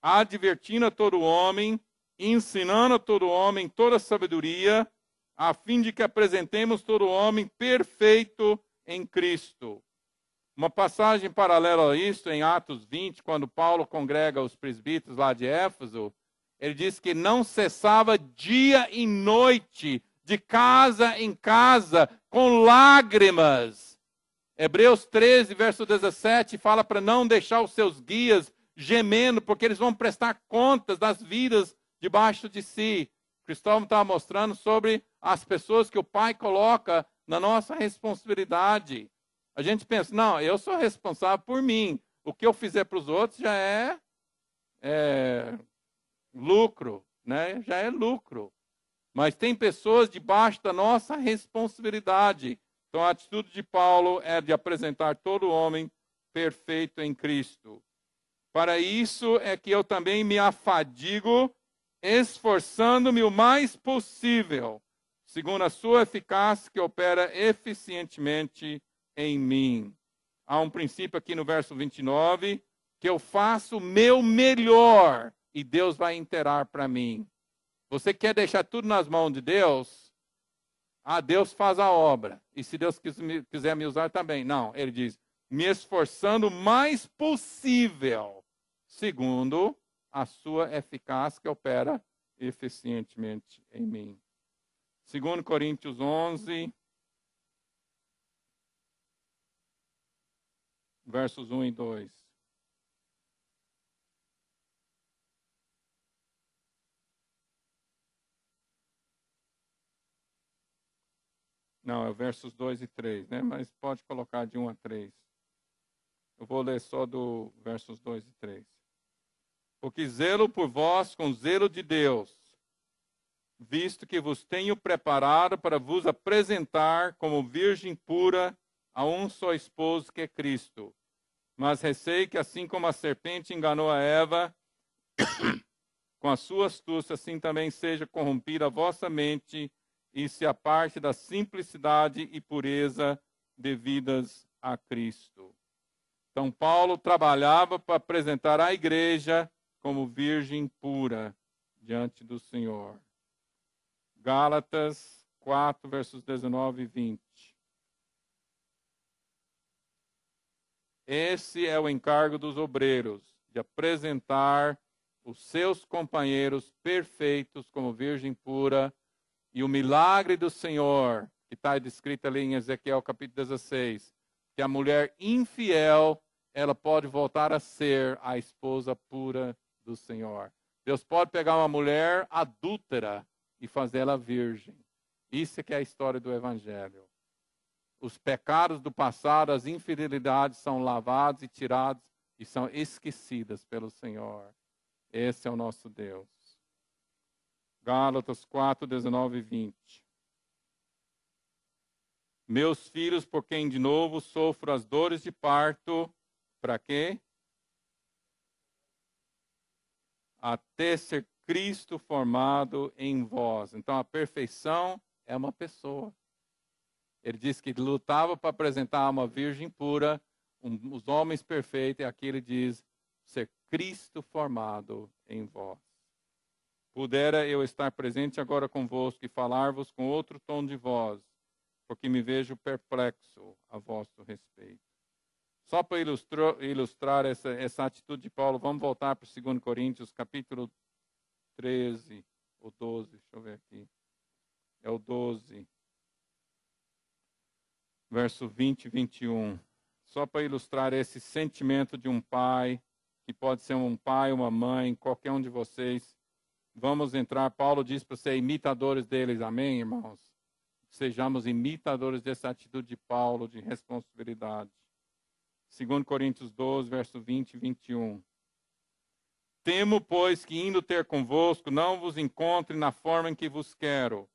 advertindo a todo homem, ensinando a todo homem toda sabedoria, a fim de que apresentemos todo homem perfeito em Cristo. Uma passagem paralela a isso, em Atos 20, quando Paulo congrega os presbíteros lá de Éfeso, ele diz que não cessava dia e noite, de casa em casa, com lágrimas Hebreus 13, verso 17, fala para não deixar os seus guias gemendo, porque eles vão prestar contas das vidas debaixo de si. Cristóvão estava mostrando sobre as pessoas que o Pai coloca na nossa responsabilidade. A gente pensa, não, eu sou responsável por mim. O que eu fizer para os outros já é, é lucro, né? Já é lucro. Mas tem pessoas debaixo da nossa responsabilidade então, a atitude de Paulo é de apresentar todo homem perfeito em Cristo. Para isso é que eu também me afadigo, esforçando-me o mais possível, segundo a sua eficácia que opera eficientemente em mim. Há um princípio aqui no verso 29 que eu faço o meu melhor e Deus vai interar para mim. Você quer deixar tudo nas mãos de Deus? Ah, Deus faz a obra. E se Deus quiser me usar, também. Não, ele diz, me esforçando o mais possível, segundo a sua eficácia que opera eficientemente em mim. Segundo Coríntios 11, versos 1 e 2. Não, é versos 2 e 3, né? Mas pode colocar de 1 a 3. Eu vou ler só do versos 2 e 3. Porque zelo por vós com zelo de Deus, visto que vos tenho preparado para vos apresentar como virgem pura a um só esposo que é Cristo. Mas receio que assim como a serpente enganou a Eva, com a sua astúcia, assim também seja corrompida a vossa mente e se aparte da simplicidade e pureza devidas a Cristo. Então, Paulo trabalhava para apresentar a igreja como virgem pura diante do Senhor. Gálatas 4, versos 19 e 20. Esse é o encargo dos obreiros, de apresentar os seus companheiros perfeitos como virgem pura e o milagre do Senhor, que está descrito ali em Ezequiel capítulo 16, que a mulher infiel, ela pode voltar a ser a esposa pura do Senhor. Deus pode pegar uma mulher adúltera e fazê-la virgem. Isso é que é a história do Evangelho. Os pecados do passado, as infidelidades são lavados e tirados e são esquecidas pelo Senhor. Esse é o nosso Deus. Gálatas 4, 19 e 20. Meus filhos, por quem de novo sofro as dores de parto, para quê? Até ser Cristo formado em vós. Então a perfeição é uma pessoa. Ele diz que lutava para apresentar uma virgem pura, um, os homens perfeitos, e aqui ele diz ser Cristo formado em vós. Pudera eu estar presente agora convosco e falar-vos com outro tom de voz, porque me vejo perplexo a vosso respeito. Só para ilustrar, ilustrar essa, essa atitude de Paulo, vamos voltar para 2 Coríntios, capítulo 13, ou 12, deixa eu ver aqui. É o 12, verso 20 e 21. Só para ilustrar esse sentimento de um pai, que pode ser um pai, uma mãe, qualquer um de vocês, vamos entrar. Paulo diz para ser imitadores deles, amém, irmãos? Sejamos imitadores dessa atitude de Paulo de responsabilidade. 2 Coríntios 12, verso 20 e 21. Temo, pois, que indo ter convosco, não vos encontre na forma em que vos quero,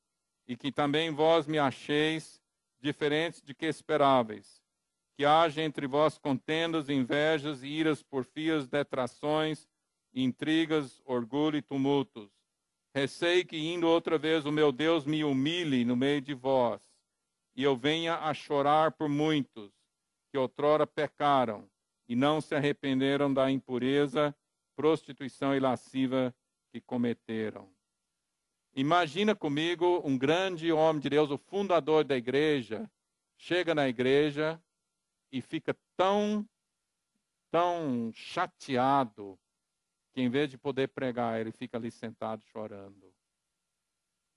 e que também vós me acheis diferentes de que esperáveis, que haja entre vós contendas, invejas, iras, porfias, detrações, intrigas, orgulho e tumultos. Receio que, indo outra vez, o meu Deus me humilhe no meio de vós, e eu venha a chorar por muitos que outrora pecaram e não se arrependeram da impureza, prostituição e lasciva que cometeram. Imagina comigo um grande homem de Deus, o fundador da igreja, chega na igreja e fica tão, tão chateado que em vez de poder pregar, ele fica ali sentado chorando.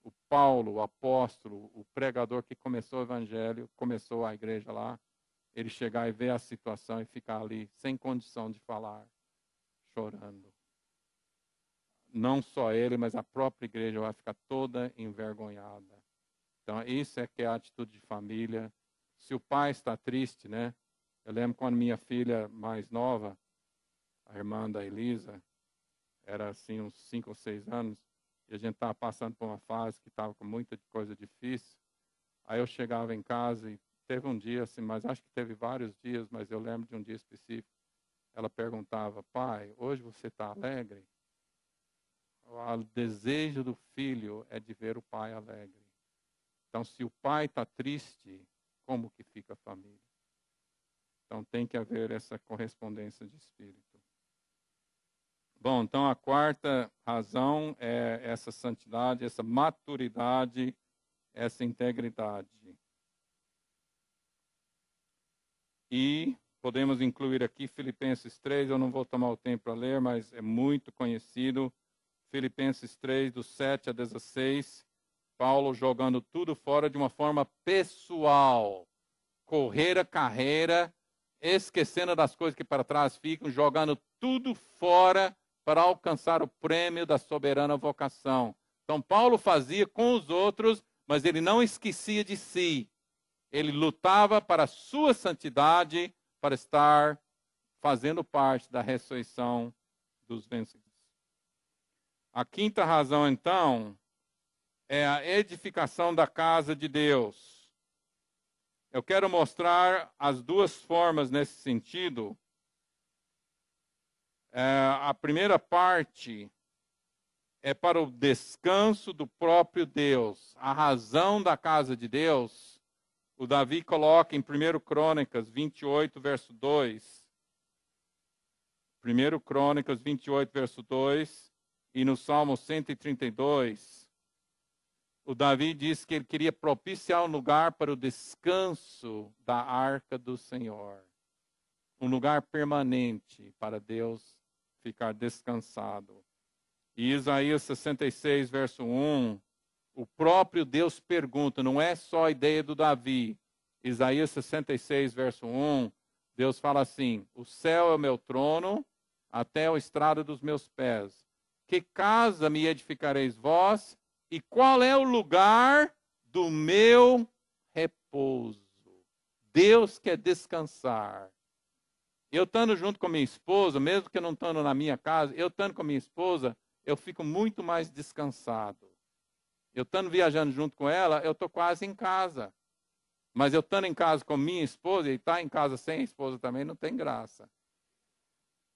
O Paulo, o apóstolo, o pregador que começou o evangelho, começou a igreja lá, ele chegar e ver a situação e ficar ali sem condição de falar, chorando. Não só ele, mas a própria igreja vai ficar toda envergonhada. Então, isso é que é a atitude de família. Se o pai está triste, né? Eu lembro quando minha filha mais nova, a irmã da Elisa, era assim uns cinco ou seis anos, e a gente estava passando por uma fase que estava com muita coisa difícil. Aí eu chegava em casa e teve um dia assim, mas acho que teve vários dias, mas eu lembro de um dia específico. Ela perguntava, pai, hoje você está alegre? O desejo do filho é de ver o pai alegre. Então, se o pai está triste, como que fica a família? Então, tem que haver essa correspondência de espírito. Bom, então a quarta razão é essa santidade, essa maturidade, essa integridade. E podemos incluir aqui Filipenses 3, eu não vou tomar o tempo para ler, mas é muito conhecido. Filipenses 3, do 7 a 16, Paulo jogando tudo fora de uma forma pessoal. Correr a carreira, esquecendo das coisas que para trás ficam, jogando tudo fora para alcançar o prêmio da soberana vocação. São Paulo fazia com os outros, mas ele não esquecia de si. Ele lutava para a sua santidade, para estar fazendo parte da ressurreição dos vencidos. A quinta razão, então, é a edificação da casa de Deus. Eu quero mostrar as duas formas nesse sentido é, a primeira parte é para o descanso do próprio Deus, a razão da casa de Deus. O Davi coloca em 1 Crônicas 28, verso 2. 1 Crônicas 28, verso 2, e no Salmo 132, o Davi diz que ele queria propiciar um lugar para o descanso da arca do Senhor, um lugar permanente para Deus ficar descansado. E Isaías 66, verso 1, o próprio Deus pergunta, não é só a ideia do Davi. Isaías 66, verso 1, Deus fala assim: O céu é o meu trono, até a estrada dos meus pés. Que casa me edificareis vós? E qual é o lugar do meu repouso? Deus quer descansar. Eu estando junto com minha esposa, mesmo que eu não estando na minha casa, eu estando com minha esposa, eu fico muito mais descansado. Eu estando viajando junto com ela, eu estou quase em casa. Mas eu estando em casa com minha esposa e estar tá em casa sem a esposa também não tem graça.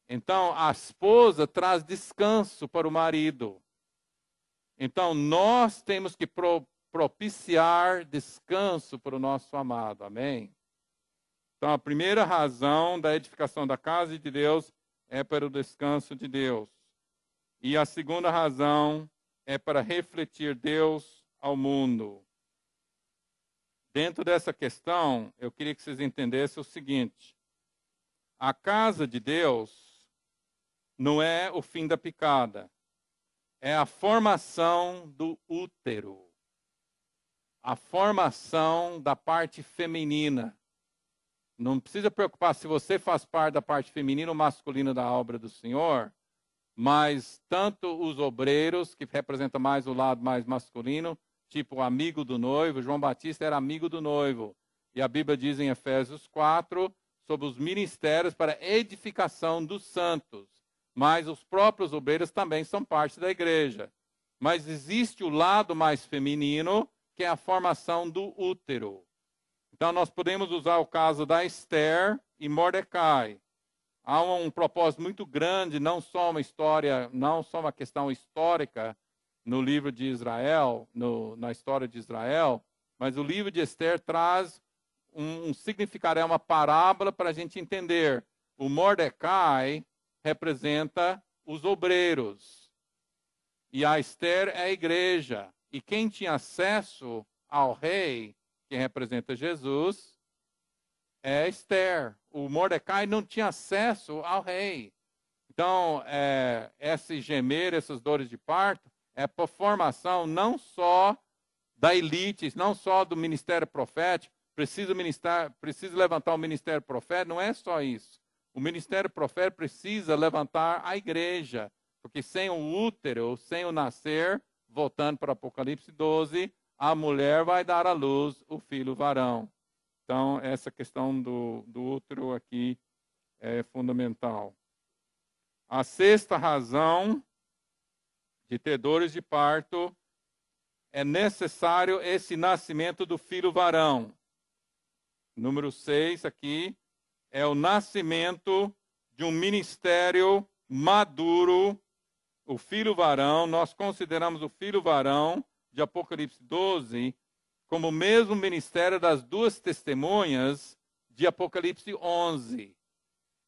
Então, a esposa traz descanso para o marido. Então, nós temos que pro, propiciar descanso para o nosso amado. Amém? Então, a primeira razão da edificação da casa de Deus é para o descanso de Deus. E a segunda razão é para refletir Deus ao mundo. Dentro dessa questão, eu queria que vocês entendessem o seguinte: a casa de Deus não é o fim da picada, é a formação do útero, a formação da parte feminina não precisa preocupar se você faz parte da parte feminina ou masculina da obra do Senhor, mas tanto os obreiros, que representa mais o lado mais masculino, tipo amigo do noivo, João Batista era amigo do noivo. E a Bíblia diz em Efésios 4 sobre os ministérios para edificação dos santos. Mas os próprios obreiros também são parte da igreja. Mas existe o lado mais feminino, que é a formação do útero. Então, nós podemos usar o caso da Esther e Mordecai. Há um propósito muito grande, não só uma história, não só uma questão histórica no livro de Israel, no, na história de Israel, mas o livro de Esther traz um, um significado, é uma parábola para a gente entender. O Mordecai representa os obreiros. E a Esther é a igreja. E quem tinha acesso ao rei quem representa Jesus é Esther. O Mordecai não tinha acesso ao rei. Então, é, esse gemer, essas dores de parto, é por formação não só da elite, não só do ministério profético, preciso, ministrar, preciso levantar o ministério profético, não é só isso. O ministério profético precisa levantar a igreja, porque sem o útero, sem o nascer, voltando para Apocalipse 12, a mulher vai dar à luz o filho varão. Então, essa questão do, do aqui é fundamental. A sexta razão de ter dores de parto é necessário esse nascimento do filho varão. Número seis aqui é o nascimento de um ministério maduro. O filho varão, nós consideramos o filho varão de Apocalipse 12 como o mesmo ministério das duas testemunhas de Apocalipse 11.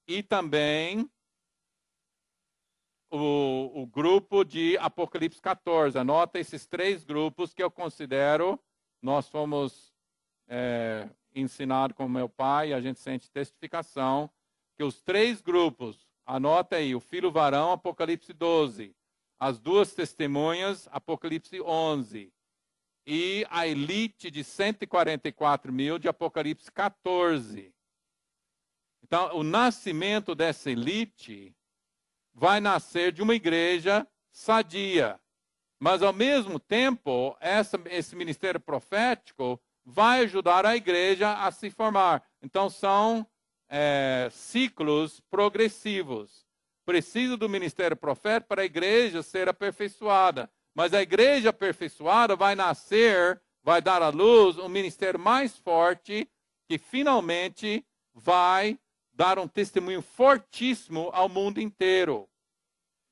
E também o, o, grupo de Apocalipse 14. Anota esses três grupos que eu considero, nós fomos é, ensinados com meu pai, a gente sente testificação, que os três grupos, anota aí, o filho varão, Apocalipse 12, as duas testemunhas, Apocalipse 11, e a elite de 144 mil de Apocalipse 14. Então, o nascimento dessa elite vai nascer de uma igreja sadia. Mas, ao mesmo tempo, essa, esse ministério profético vai ajudar a igreja a se formar. Então, são é, ciclos progressivos precisa do ministério profético para a igreja ser aperfeiçoada. Mas a igreja aperfeiçoada vai nascer, vai dar à luz um ministério mais forte que finalmente vai dar um testemunho fortíssimo ao mundo inteiro.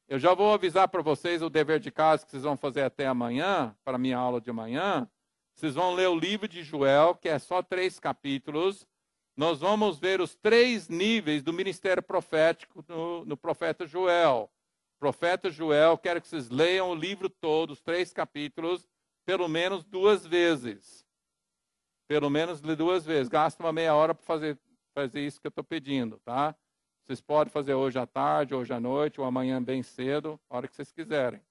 Eu já vou avisar para vocês o dever de casa que vocês vão fazer até amanhã, para a minha aula de amanhã. Vocês vão ler o livro de Joel, que é só três capítulos, nós vamos ver os três níveis do ministério profético no, no profeta Joel. profeta Joel, quero que vocês leiam o livro todo, os três capítulos, pelo menos duas vezes. Pelo menos duas vezes. Gasta uma meia hora para fazer, fazer isso que eu estou pedindo, tá? Vocês podem fazer hoje à tarde, hoje à noite, ou amanhã bem cedo, a hora que vocês quiserem.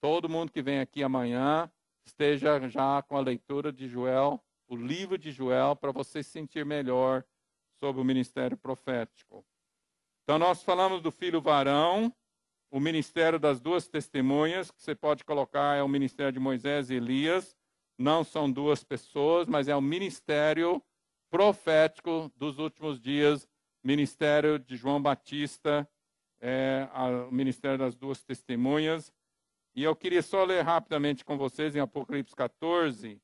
Todo mundo que vem aqui amanhã esteja já com a leitura de Joel o livro de Joel para você sentir melhor sobre o ministério profético. Então, nós falamos do filho varão, o ministério das duas testemunhas, que você pode colocar é o ministério de Moisés e Elias. Não são duas pessoas, mas é o ministério profético dos últimos dias, ministério de João Batista, é, o ministério das duas testemunhas. E eu queria só ler rapidamente com vocês em Apocalipse 14,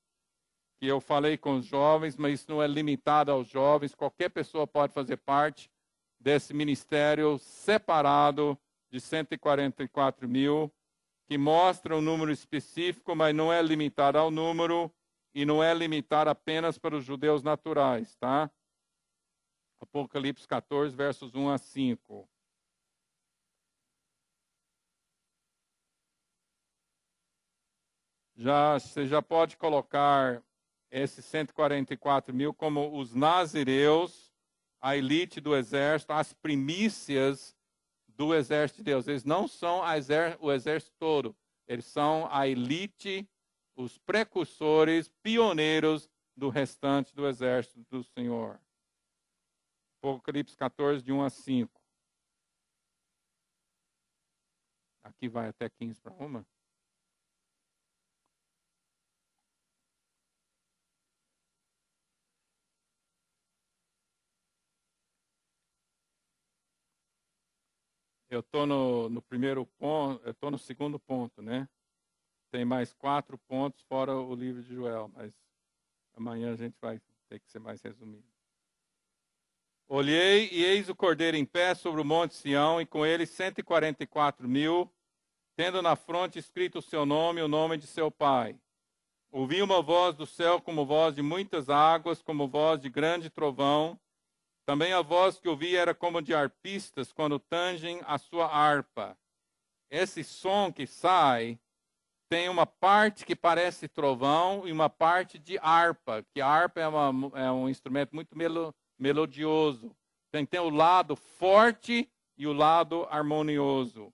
que eu falei com os jovens, mas isso não é limitado aos jovens, qualquer pessoa pode fazer parte desse ministério separado de 144 mil, que mostra um número específico, mas não é limitado ao número e não é limitado apenas para os judeus naturais, tá? Apocalipse 14, versos 1 a 5. Já, você já pode colocar esses 144 mil, como os nazireus, a elite do exército, as primícias do exército de Deus. Eles não são o exército todo, eles são a elite, os precursores, pioneiros do restante do exército do Senhor. Apocalipse 14, de 1 a 5. Aqui vai até 15 para uma. Eu estou no, no, primeiro ponto, eu estou no segundo ponto, né? Tem mais quatro pontos fora o livro de Joel, mas amanhã a gente vai ter que ser mais resumido. Olhei e eis o cordeiro em pé sobre o monte Sião, e com ele 144 mil, tendo na fronte escrito o seu nome e o nome de seu pai. Ouvi uma voz do céu como voz de muitas águas, como voz de grande trovão, também a voz que ouvi era como de arpistas quando tangem a sua harpa. Esse som que sai tem uma parte que parece trovão e uma parte de harpa, que a harpa é, uma, é um instrumento muito melo, melodioso. Tem, tem o lado forte e o lado harmonioso.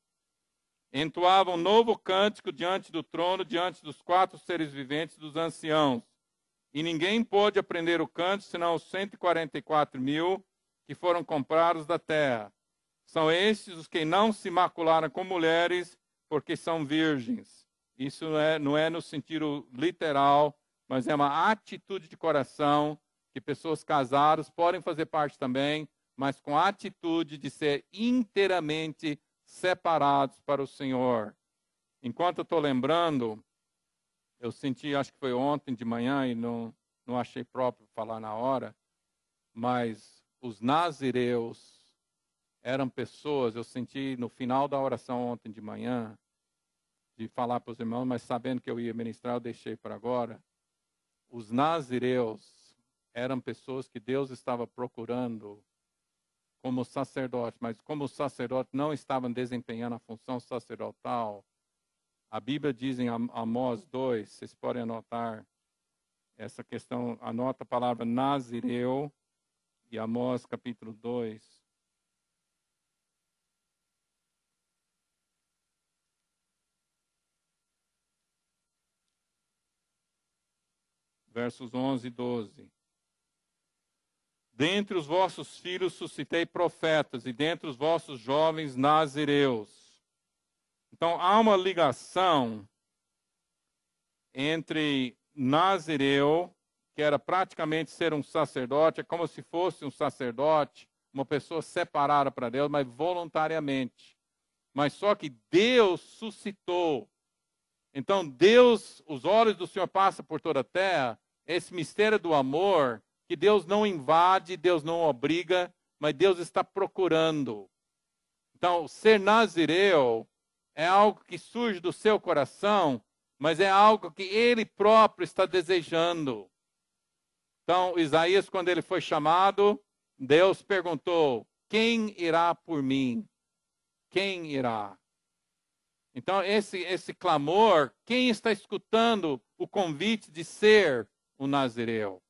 Entoava um novo cântico diante do trono, diante dos quatro seres viventes dos anciãos. E ninguém pôde aprender o canto senão os 144 mil que foram comprados da terra. São estes os que não se macularam com mulheres, porque são virgens. Isso não é, não é no sentido literal, mas é uma atitude de coração que pessoas casadas podem fazer parte também, mas com a atitude de ser inteiramente separados para o Senhor. Enquanto eu estou lembrando, eu senti, acho que foi ontem de manhã e não, não achei próprio falar na hora, mas os nazireus eram pessoas, eu senti no final da oração ontem de manhã, de falar para os irmãos, mas sabendo que eu ia ministrar, eu deixei para agora. Os nazireus eram pessoas que Deus estava procurando como sacerdote, mas como os sacerdotes não estavam desempenhando a função sacerdotal, a Bíblia diz em Amós 2, vocês podem anotar essa questão, anota a palavra Nazireu e Amós capítulo 2. Versos 11 e 12. Dentre os vossos filhos suscitei profetas, e dentre os vossos jovens nazireus então há uma ligação entre Nazireu, que era praticamente ser um sacerdote, é como se fosse um sacerdote, uma pessoa separada para Deus, mas voluntariamente. Mas só que Deus suscitou. Então Deus, os olhos do Senhor passam por toda a terra, esse mistério do amor, que Deus não invade, Deus não obriga, mas Deus está procurando. Então, ser nazireu é algo que surge do seu coração, mas é algo que ele próprio está desejando. Então, Isaías, quando ele foi chamado, Deus perguntou: Quem irá por mim? Quem irá? Então, esse, esse clamor, quem está escutando o convite de ser o Nazireu?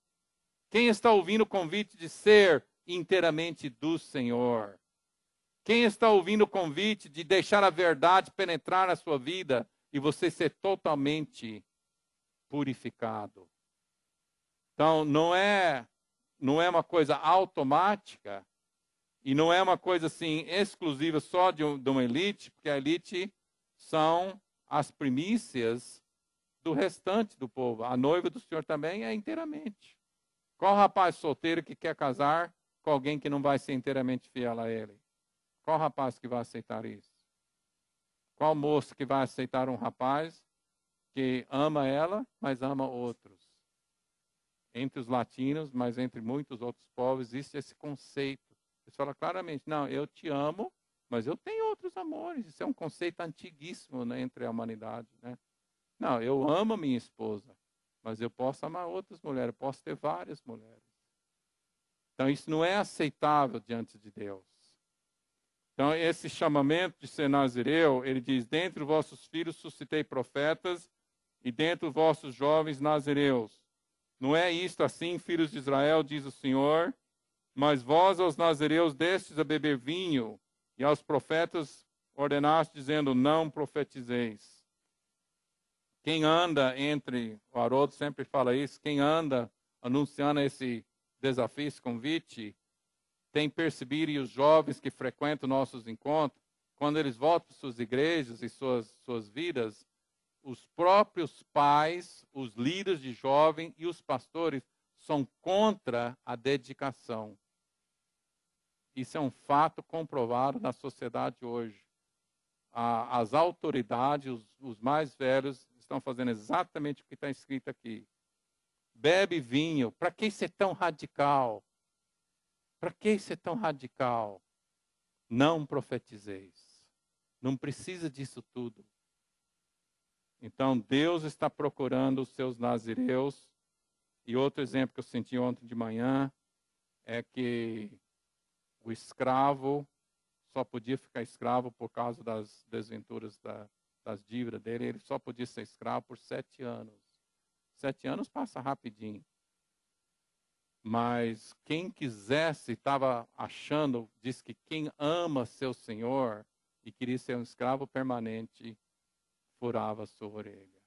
Quem está ouvindo o convite de ser inteiramente do Senhor? Quem está ouvindo o convite de deixar a verdade penetrar na sua vida e você ser totalmente purificado? Então, não é não é uma coisa automática e não é uma coisa assim exclusiva só de, um, de uma elite, porque a elite são as primícias do restante do povo. A noiva do Senhor também é inteiramente. Qual rapaz solteiro que quer casar com alguém que não vai ser inteiramente fiel a ele? Qual rapaz que vai aceitar isso? Qual moço que vai aceitar um rapaz que ama ela, mas ama outros? Entre os latinos, mas entre muitos outros povos, existe esse conceito. Eles falam claramente: não, eu te amo, mas eu tenho outros amores. Isso é um conceito antiguíssimo né, entre a humanidade. Né? Não, eu amo minha esposa, mas eu posso amar outras mulheres, eu posso ter várias mulheres. Então, isso não é aceitável diante de Deus. Então, esse chamamento de ser nazireu, ele diz: Dentre vossos filhos suscitei profetas, e dentre vossos jovens nazireus. Não é isto assim, filhos de Israel, diz o Senhor? Mas vós aos nazireus destes a beber vinho, e aos profetas ordenaste, dizendo: Não profetizeis. Quem anda entre, o Haroldo sempre fala isso, quem anda anunciando esse desafio, esse convite, tem percebido e os jovens que frequentam nossos encontros, quando eles voltam para suas igrejas e suas, suas vidas, os próprios pais, os líderes de jovem e os pastores são contra a dedicação. Isso é um fato comprovado na sociedade hoje. as autoridades, os, os mais velhos, estão fazendo exatamente o que está escrito aqui. Bebe vinho, para que ser tão radical? Para que ser é tão radical? Não profetizeis. Não precisa disso tudo. Então, Deus está procurando os seus nazireus. E outro exemplo que eu senti ontem de manhã é que o escravo só podia ficar escravo por causa das desventuras da, das dívidas dele. Ele só podia ser escravo por sete anos. Sete anos passa rapidinho. Mas quem quisesse, estava achando, diz que quem ama seu senhor e queria ser um escravo permanente, furava sua orelha.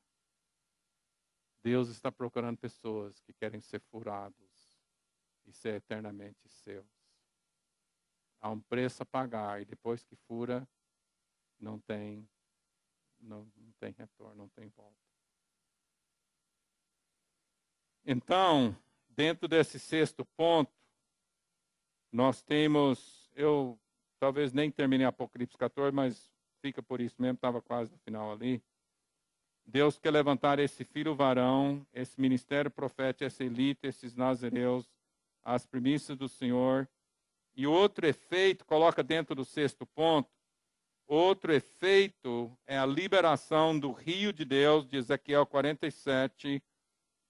Deus está procurando pessoas que querem ser furados e ser eternamente seus. Há um preço a pagar e depois que fura, não tem, não, não tem retorno, não tem volta. Então, dentro desse sexto ponto, nós temos, eu talvez nem terminei Apocalipse 14, mas fica por isso mesmo, estava quase no final ali. Deus quer levantar esse filho varão, esse ministério profético, essa elite, esses nazareus, as premissas do Senhor. E outro efeito, coloca dentro do sexto ponto, outro efeito é a liberação do rio de Deus, de Ezequiel 47,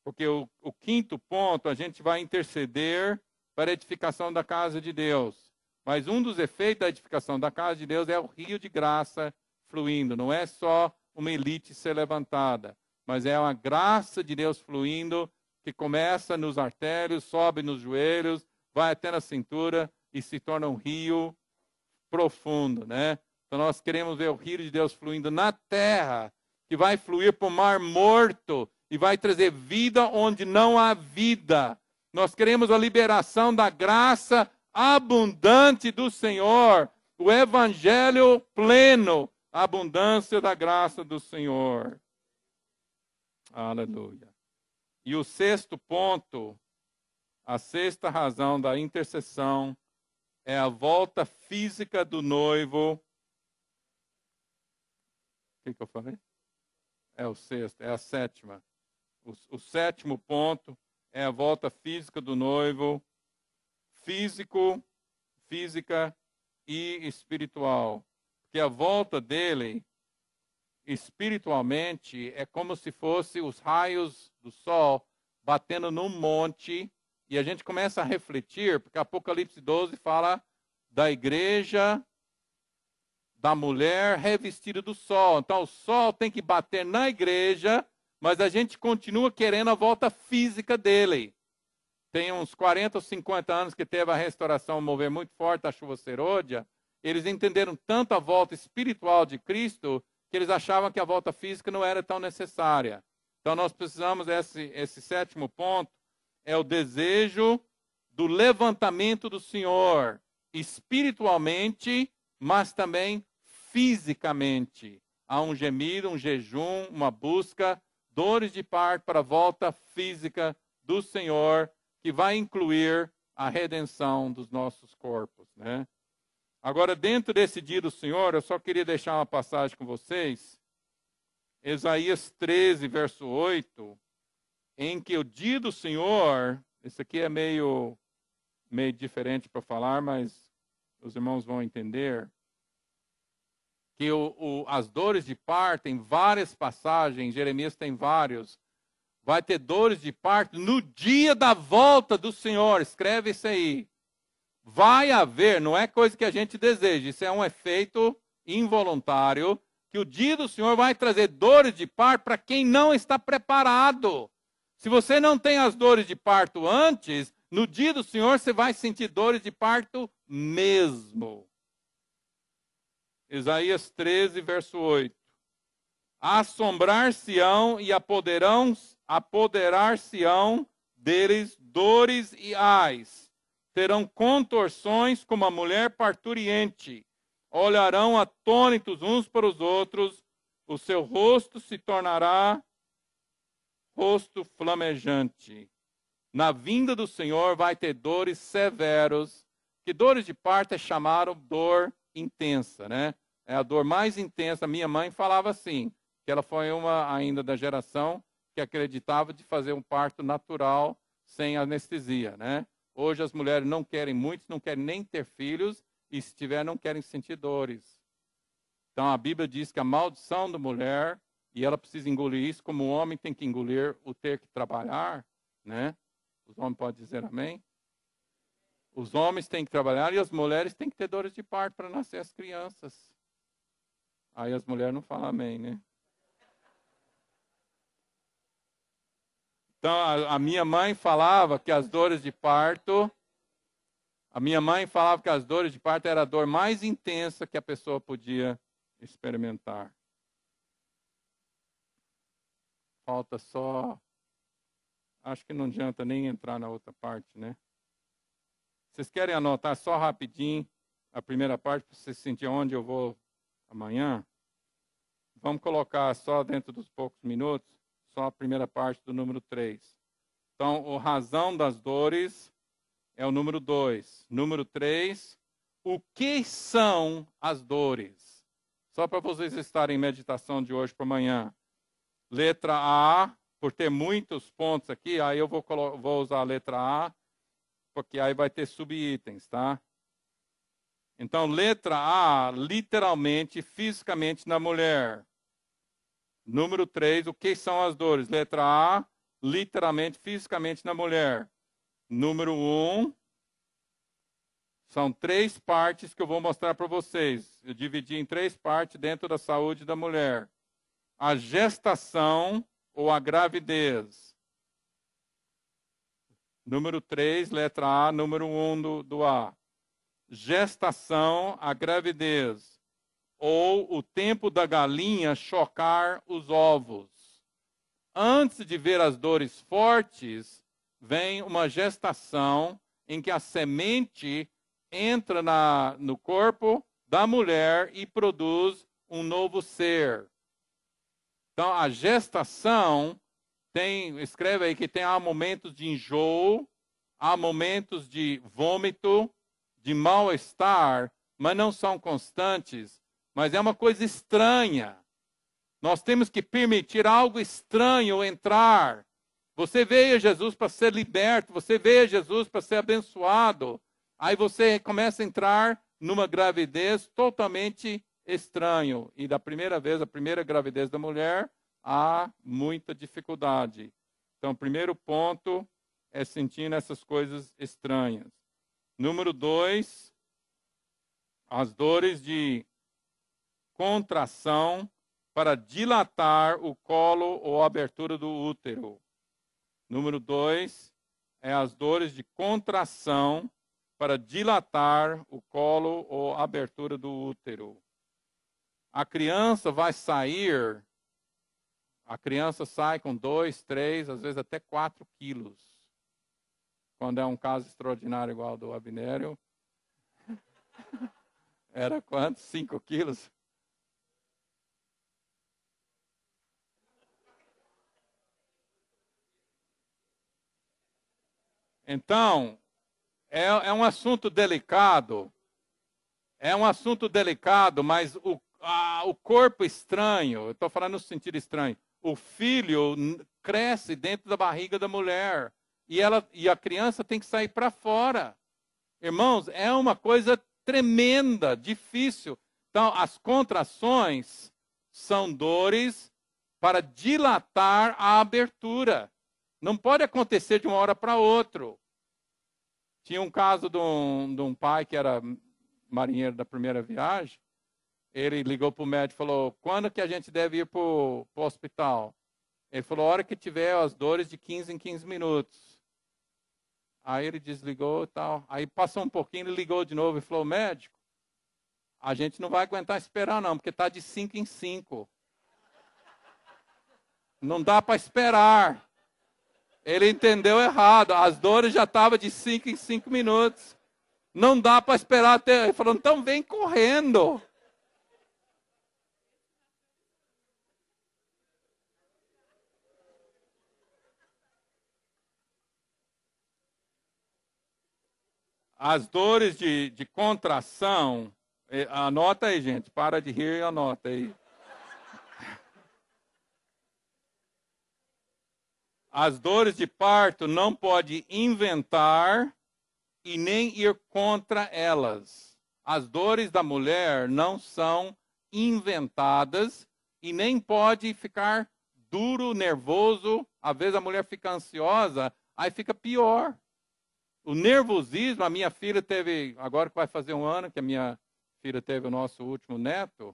porque o, o quinto ponto, a gente vai interceder para a edificação da casa de Deus. Mas um dos efeitos da edificação da casa de Deus é o rio de graça fluindo. Não é só uma elite ser levantada, mas é uma graça de Deus fluindo que começa nos artérios, sobe nos joelhos, vai até na cintura e se torna um rio profundo, né? Então nós queremos ver o rio de Deus fluindo na terra, que vai fluir para o mar morto e vai trazer vida onde não há vida. Nós queremos a liberação da graça abundante do Senhor, o evangelho pleno, a abundância da graça do Senhor. Aleluia. E o sexto ponto, a sexta razão da intercessão é a volta física do noivo. O que, que eu falei? É o sexto, é a sétima o, o sétimo ponto é a volta física do noivo, físico, física e espiritual. Porque a volta dele, espiritualmente, é como se fosse os raios do sol batendo num monte e a gente começa a refletir, porque Apocalipse 12 fala da igreja da mulher revestida do sol. Então o sol tem que bater na igreja mas a gente continua querendo a volta física dele. Tem uns 40 ou 50 anos que teve a restauração mover muito forte, a chuva serôdia. Eles entenderam tanto a volta espiritual de Cristo que eles achavam que a volta física não era tão necessária. Então nós precisamos, esse, esse sétimo ponto, é o desejo do levantamento do Senhor, espiritualmente, mas também fisicamente. Há um gemido, um jejum, uma busca dores de parto para a volta física do Senhor, que vai incluir a redenção dos nossos corpos, né? Agora, dentro desse dia do Senhor, eu só queria deixar uma passagem com vocês. Isaías 13, verso 8, em que o dia do Senhor, esse aqui é meio meio diferente para falar, mas os irmãos vão entender que o, o, as dores de parto, tem várias passagens, Jeremias tem vários, vai ter dores de parto no dia da volta do Senhor, escreve isso aí. Vai haver, não é coisa que a gente deseja, isso é um efeito involuntário, que o dia do Senhor vai trazer dores de parto para quem não está preparado. Se você não tem as dores de parto antes, no dia do Senhor você vai sentir dores de parto mesmo. Isaías 13, verso 8. Assombrar-se-ão e apoderar-se-ão deles dores e ais. Terão contorções como a mulher parturiente. Olharão atônitos uns para os outros. O seu rosto se tornará rosto flamejante. Na vinda do Senhor vai ter dores severos, que dores de parto é chamaram dor intensa, né? É a dor mais intensa. Minha mãe falava assim, que ela foi uma ainda da geração que acreditava de fazer um parto natural sem anestesia, né? Hoje as mulheres não querem muitos, não querem nem ter filhos e se tiver não querem sentir dores. Então a Bíblia diz que a maldição da mulher e ela precisa engolir isso como o homem tem que engolir o ter que trabalhar, né? Os homens podem dizer amém? Os homens têm que trabalhar e as mulheres têm que ter dores de parto para nascer as crianças. Aí as mulheres não falam amém, né? Então, a, a, minha mãe falava que as dores de parto. A minha mãe falava que as dores de parto era a dor mais intensa que a pessoa podia experimentar. Falta só. Acho que não adianta nem entrar na outra parte, né? Vocês querem anotar só rapidinho a primeira parte para vocês sentir onde eu vou amanhã? Vamos colocar só dentro dos poucos minutos, só a primeira parte do número 3. Então, o razão das dores é o número 2. Número 3, o que são as dores? Só para vocês estarem em meditação de hoje para amanhã. Letra A, por ter muitos pontos aqui, aí eu vou, vou usar a letra A porque aí vai ter subitens, tá? Então, letra A, literalmente, fisicamente na mulher. Número 3, o que são as dores? Letra A, literalmente, fisicamente na mulher. Número 1, um, são três partes que eu vou mostrar para vocês. Eu dividi em três partes dentro da saúde da mulher: a gestação ou a gravidez Número 3, letra A, número 1 do, do A. Gestação, a gravidez, ou o tempo da galinha chocar os ovos. Antes de ver as dores fortes, vem uma gestação em que a semente entra na, no corpo da mulher e produz um novo ser. Então, a gestação tem, escreve aí que tem há momentos de enjoo, há momentos de vômito, de mal-estar, mas não são constantes, mas é uma coisa estranha. Nós temos que permitir algo estranho entrar. Você veio Jesus para ser liberto, você veio Jesus para ser abençoado. Aí você começa a entrar numa gravidez totalmente estranho. E da primeira vez, a primeira gravidez da mulher, há muita dificuldade. Então, primeiro ponto é sentindo essas coisas estranhas. Número dois, as dores de contração para dilatar o colo ou abertura do útero. Número dois é as dores de contração para dilatar o colo ou abertura do útero. A criança vai sair a criança sai com dois, três, às vezes até quatro quilos. Quando é um caso extraordinário igual ao do Abinério, era quanto? Cinco quilos? Então, é, é, um assunto delicado, é um assunto delicado, mas o, a, o corpo estranho, eu estou falando no sentido estranho, o filho cresce dentro da barriga da mulher e, ela, e a criança tem que sair para fora. Irmãos, é uma coisa tremenda, difícil. Então, as contrações são dores para dilatar a abertura. Não pode acontecer de uma hora para outra. Tinha um caso de um, de um pai que era marinheiro da primeira viagem, ele ligou para o médico e falou: quando que a gente deve ir para o hospital? Ele falou: a hora que tiver as dores de 15 em 15 minutos. Aí ele desligou e tal. Aí passou um pouquinho, ele ligou de novo e falou: médico, a gente não vai aguentar esperar, não, porque está de 5 em 5. Não dá para esperar. Ele entendeu errado. As dores já estavam de 5 em 5 minutos. Não dá para esperar até. Ele falou: então vem correndo. As dores de, de contração, eh, anota aí, gente, para de rir e anota aí. As dores de parto não pode inventar e nem ir contra elas. As dores da mulher não são inventadas e nem pode ficar duro, nervoso. Às vezes a mulher fica ansiosa, aí fica pior o nervosismo, a minha filha teve, agora que vai fazer um ano que a minha filha teve o nosso último neto,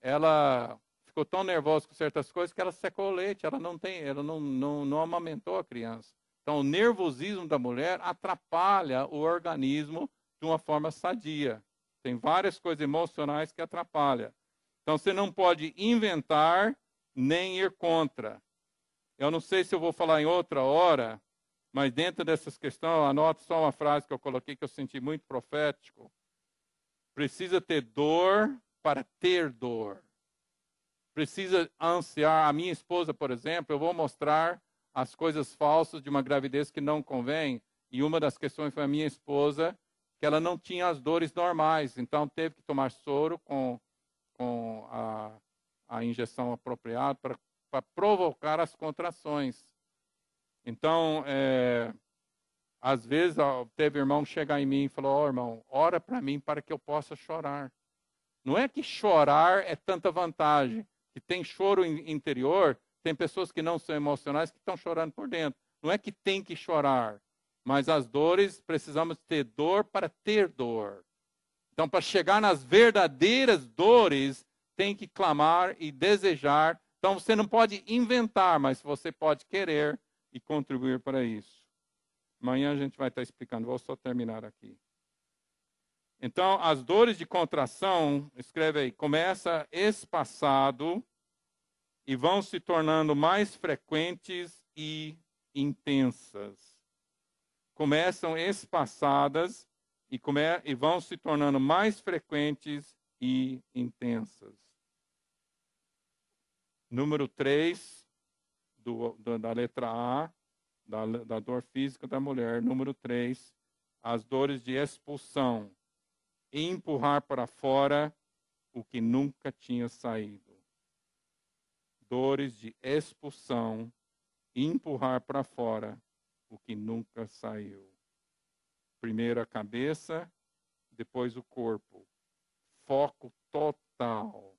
ela ficou tão nervosa com certas coisas que ela secou o leite, ela não tem, ela não, não, não amamentou a criança. Então, o nervosismo da mulher atrapalha o organismo de uma forma sadia. Tem várias coisas emocionais que atrapalham. Então, você não pode inventar nem ir contra. Eu não sei se eu vou falar em outra hora mas dentro dessas questões, anoto só uma frase que eu coloquei que eu senti muito profético. Precisa ter dor para ter dor. Precisa ansiar. A minha esposa, por exemplo, eu vou mostrar as coisas falsas de uma gravidez que não convém. E uma das questões foi a minha esposa, que ela não tinha as dores normais, então teve que tomar soro com, com a, a injeção apropriada para provocar as contrações. Então, é, às vezes, ó, teve irmão chegar em mim e falou: Ó, oh, irmão, ora para mim para que eu possa chorar. Não é que chorar é tanta vantagem, que tem choro interior, tem pessoas que não são emocionais que estão chorando por dentro. Não é que tem que chorar, mas as dores, precisamos ter dor para ter dor. Então, para chegar nas verdadeiras dores, tem que clamar e desejar. Então, você não pode inventar, mas você pode querer e contribuir para isso. Amanhã a gente vai estar explicando, vou só terminar aqui. Então, as dores de contração, escreve aí, começa espaçado e vão se tornando mais frequentes e intensas. Começam espaçadas e, come e vão se tornando mais frequentes e intensas. Número 3, do, da letra A, da, da dor física da mulher. Número 3, as dores de expulsão, empurrar para fora o que nunca tinha saído. Dores de expulsão, empurrar para fora o que nunca saiu. Primeiro a cabeça, depois o corpo. Foco total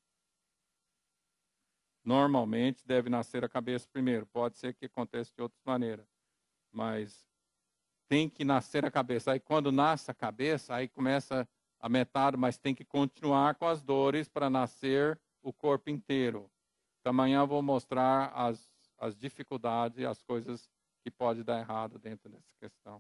normalmente deve nascer a cabeça primeiro. Pode ser que aconteça de outra maneira, mas tem que nascer a cabeça. Aí quando nasce a cabeça, aí começa a metade, mas tem que continuar com as dores para nascer o corpo inteiro. Então, amanhã eu vou mostrar as, as dificuldades e as coisas que pode dar errado dentro dessa questão.